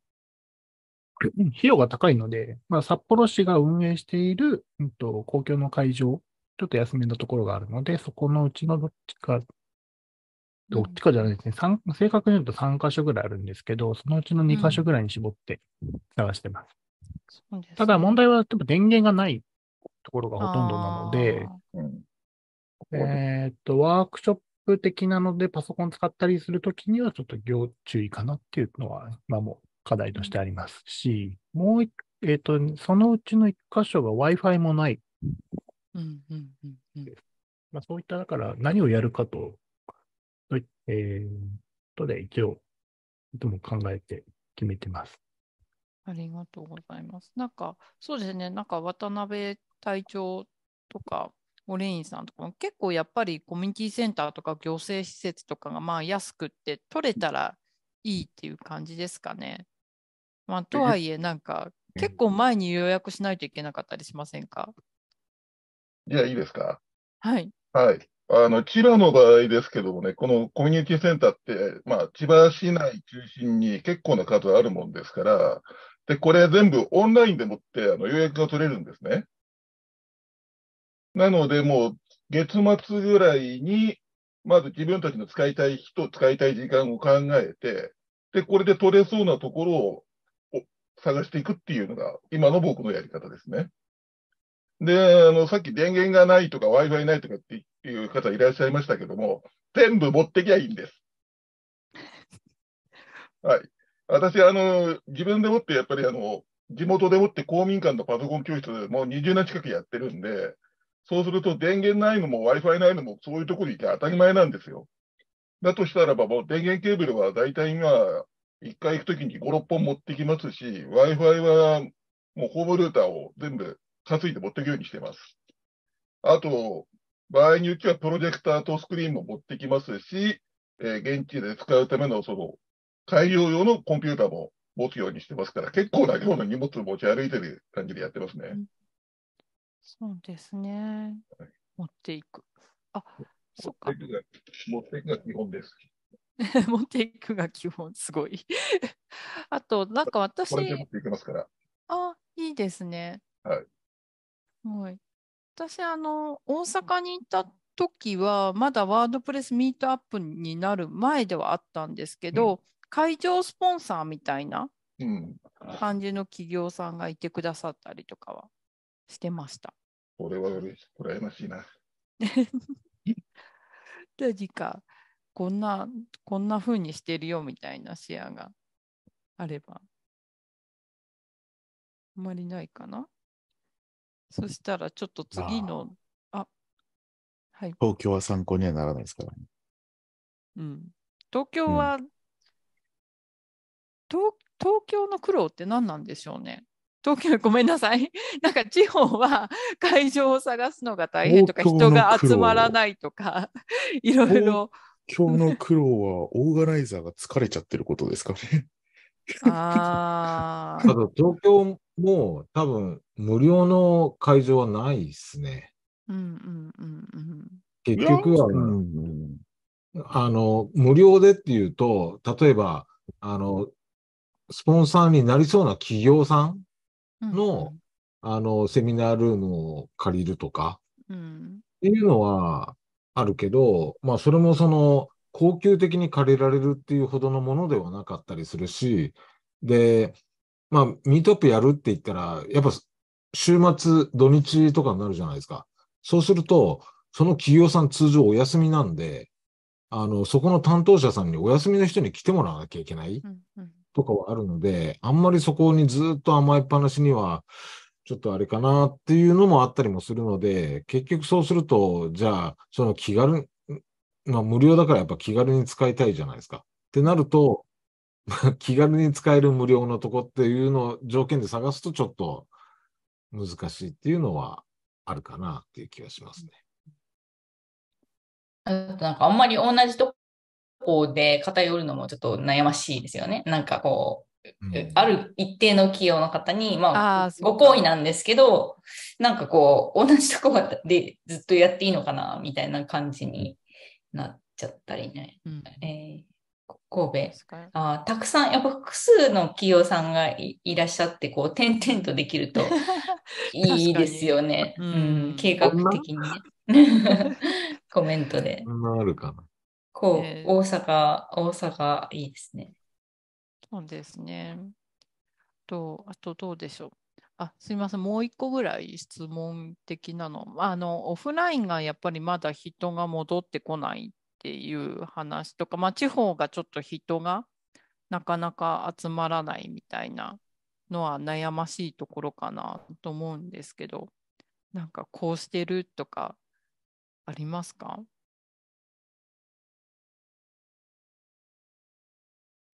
費用が高いので、まあ、札幌市が運営している、うんと、公共の会場、ちょっと休みのところがあるので、そこのうちのどっちか、どっちかじゃないですね、うん、正確に言うと3箇所ぐらいあるんですけど、そのうちの2箇所ぐらいに絞って探してます。うんすね、ただ問題は、電源がないところがほとんどなので、うん、えっ、と、ワークショップ的なのでパソコン使ったりするときにはちょっと要注意かなっていうのは今も課題としてありますし、もう一えっ、と、そのうちの1箇所が Wi-Fi もない。うんうんうんうん、まあ、そういった、だから何をやるかと、えー、とで一応、いつも考えて決めてます。ありがとうございます。なんか、そうですね、なんか渡辺隊長とか、オレインさんとかも、結構やっぱりコミュニティセンターとか行政施設とかがまあ安くって取れたらいいっていう感じですかね。まあ、とはいえなんか結構前に予約しないといけなかったりしませんかいや、いいですか。はい。はい。あの、千葉の場合ですけどもね、このコミュニティセンターって、まあ、千葉市内中心に結構な数あるもんですから、で、これ全部オンラインでもってあの予約が取れるんですね。なので、もう月末ぐらいに、まず自分たちの使いたい人、使いたい時間を考えて、で、これで取れそうなところを探していくっていうのが、今の僕のやり方ですね。で、あの、さっき電源がないとか Wi-Fi ないとかっていう方いらっしゃいましたけども、全部持ってきゃいいんです。はい。私、あの、自分でもってやっぱりあの、地元でもって公民館のパソコン教室でもう20年近くやってるんで、そうすると電源ないのも Wi-Fi ないのもそういうところにいて当たり前なんですよ。だとしたらばもう電源ケーブルは大体今、1回行くときに5、6本持ってきますし、Wi-Fi はもうホームルーターを全部担いで持っていくようにしてます。あと、場合によってはプロジェクターとスクリーンも持ってきますし、えー、現地で使うためのその改良用のコンピューターも持つようにしてますから、結構な量の荷物を持ち歩いてる感じでやってますね。うん、そうですね、はい。持っていく。あ、そっか。持っていくが基本です。持っていくが基本、すごい。あと、なんか私。持っていきますから。あ、いいですね。はい。はい。私、あの、大阪に行った時は、まだワードプレスミートアップになる前ではあったんですけど、うん会場スポンサーみたいな感じの企業さんがいてくださったりとかはしてました。これは羨ましいな。で、かこんな、こんな風にしてるよみたいなシェアがあれば、あまりないかな。そしたら、ちょっと次の、あはい。東京は参考にはならないですからね。うん。東京は東京の苦労って何なんでしょうね。東京 ごめんなさい。なんか地方は 会場を探すのが大変とか、人が集まらないとか、いろいろ。今日の苦労はオーガナイザーが疲れちゃってることですかね。ああ。東京も多分無料の会場はないですね。うんうんうんうん。結局は、うんうん、あの、無料でっていうと、例えば、あの、スポンサーになりそうな企業さんの、うん、あの、セミナールームを借りるとか、っていうのはあるけど、まあ、それもその、恒久的に借りられるっていうほどのものではなかったりするし、で、まあ、ミートアップやるって言ったら、やっぱ週末、土日とかになるじゃないですか。そうすると、その企業さん通常お休みなんで、あの、そこの担当者さんにお休みの人に来てもらわなきゃいけない。うんうんとかはあるので、あんまりそこにずっと甘えっぱなしには、ちょっとあれかなっていうのもあったりもするので、結局そうすると、じゃあ、その気軽、まあ無料だからやっぱ気軽に使いたいじゃないですか。ってなると、気軽に使える無料のとこっていうのを条件で探すとちょっと難しいっていうのはあるかなっていう気がしますね。あとなんかあんまり同じと方で偏るのもちょっと悩ましいですよね。なんかこう、うん、ある一定の企業の方に、まあ、ご好意なんですけど、なんかこう、同じとこでずっとやっていいのかな、みたいな感じになっちゃったりね。うん、えー、神戸あたくさんやっぱ複数の企業さんがいらっしゃってこう点々とできると いいですよね、うん、計画的に、ね、コメントで。あるかなこう、えー、大阪、大阪いいですね。そうですね。と、あとどうでしょう。あすみません、もう一個ぐらい質問的なの。あの、オフラインがやっぱりまだ人が戻ってこないっていう話とか、まあ、地方がちょっと人がなかなか集まらないみたいなのは悩ましいところかなと思うんですけど、なんかこうしてるとかありますか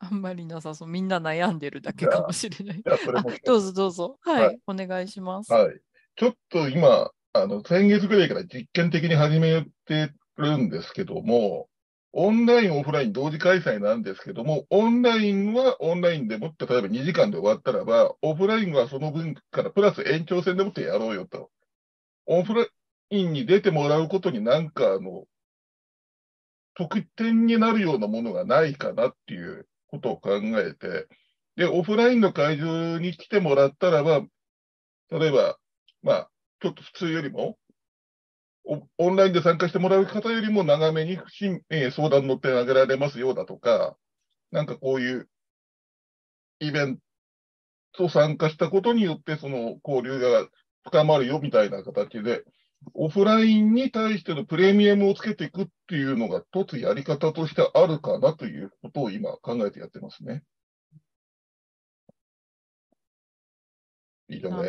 あんまりなさそう。みんな悩んでるだけかもしれない。いやそれもどうぞどうぞ、はい。はい。お願いします。はい。ちょっと今、あの、先月ぐらいから実験的に始めてるんですけども、オンライン、オフライン同時開催なんですけども、オンラインはオンラインでもって、例えば2時間で終わったらば、オフラインはその分からプラス延長戦でもってやろうよと。オフラインに出てもらうことになんかあの、特典になるようなものがないかなっていうことを考えて、で、オフラインの会場に来てもらったらば、例えば、まあ、ちょっと普通よりも、オンラインで参加してもらう方よりも長めにえ相談乗ってあげられますよだとか、なんかこういうイベント参加したことによって、その交流が深まるよみたいな形で、オフラインに対してのプレミアムをつけていくっていうのが、一つやり方としてあるかなということを今考えてやってますね。いいよね。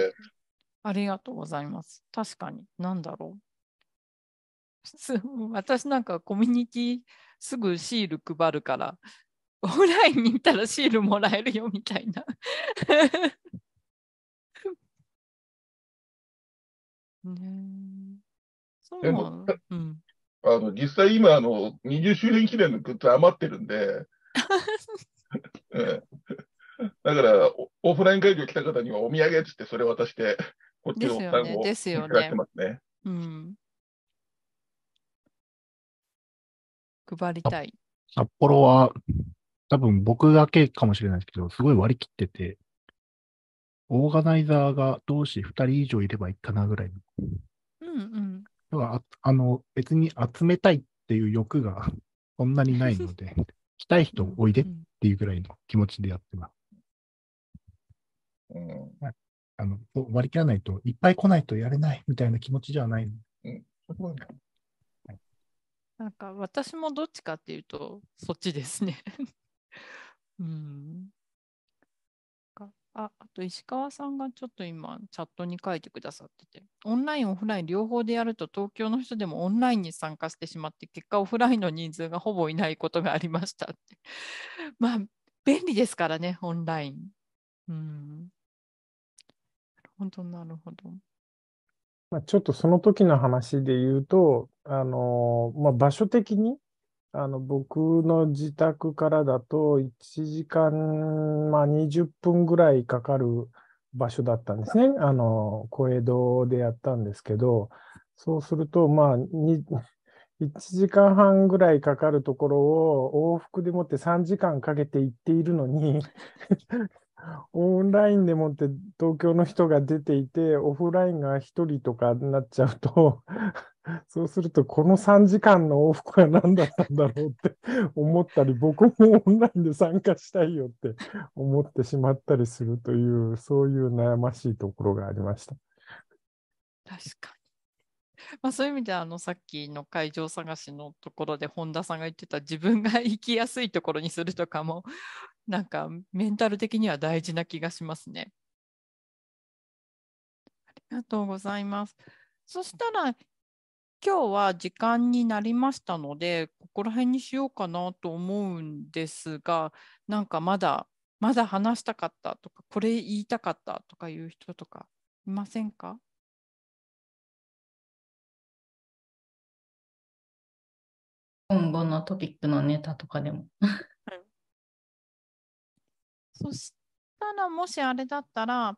ありがとうございます。確かに、なんだろう。私なんかコミュニティすぐシール配るから、オフラインに行ったらシールもらえるよみたいな そうなうん、あの実際今あの、20周年記念のグッズ余ってるんで、だからオフライン会場来た方にはお土産っつってそれ渡して、こっちのおっさをですよね。すねうん、配りたい。札幌は多分僕だけかもしれないですけど、すごい割り切ってて、オーガナイザーが同士2人以上いればいいかなぐらいの。うんうん。だからあの、別に集めたいっていう欲が そんなにないので、来たい人おいでっていうぐらいの気持ちでやってます。うん、あの割り切らないといっぱい来ないとやれないみたいな気持ちじゃないの。うん、はい、なんか私もどっちかっていうとそっちですね。うん、ああと石川さんがちょっと今チャットに書いてくださっててオンラインオフライン両方でやると東京の人でもオンラインに参加してしまって結果オフラインの人数がほぼいないことがありましたって まあ便利ですからねオンラインうんなるほどなるほど、まあ、ちょっとその時の話で言うとあの、まあ、場所的にあの僕の自宅からだと1時間、まあ、20分ぐらいかかる場所だったんですね。あの小江戸でやったんですけど、そうすると、まあ、1時間半ぐらいかかるところを往復でもって3時間かけて行っているのにオンラインでもって東京の人が出ていて、オフラインが1人とかになっちゃうと、そうすると、この3時間の往復は何だったんだろうって思ったり、僕もオンラインで参加したいよって思ってしまったりするという、そういう悩ましいところがありました。確かに。まあ、そういう意味であのさっきの会場探しのところで本田さんが言ってた自分が行きやすいところにするとかもなんかメンタル的には大事な気がしますね。ありがとうございます。そしたら今日は時間になりましたのでここら辺にしようかなと思うんですがなんかまだまだ話したかったとかこれ言いたかったとかいう人とかいませんか今後のトピックのネタとかでもそしたらもしあれだったら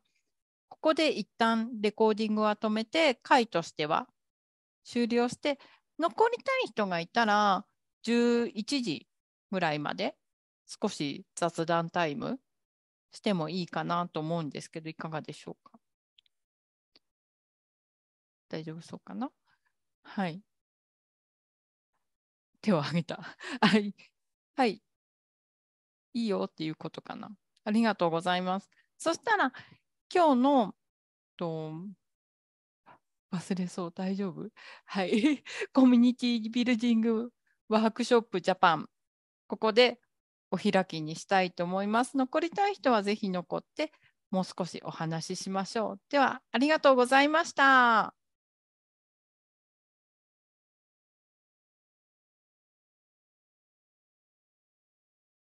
ここで一旦レコーディングは止めて回としては終了して残りたい人がいたら11時ぐらいまで少し雑談タイムしてもいいかなと思うんですけどいかがでしょうか大丈夫そうかなはい。手を挙げた。はい。はい。いいよっていうことかな。ありがとうございます。そしたら、今日の、と忘れそう、大丈夫 はい。コミュニティビルディングワークショップジャパン、ここでお開きにしたいと思います。残りたい人はぜひ残って、もう少しお話ししましょう。では、ありがとうございました。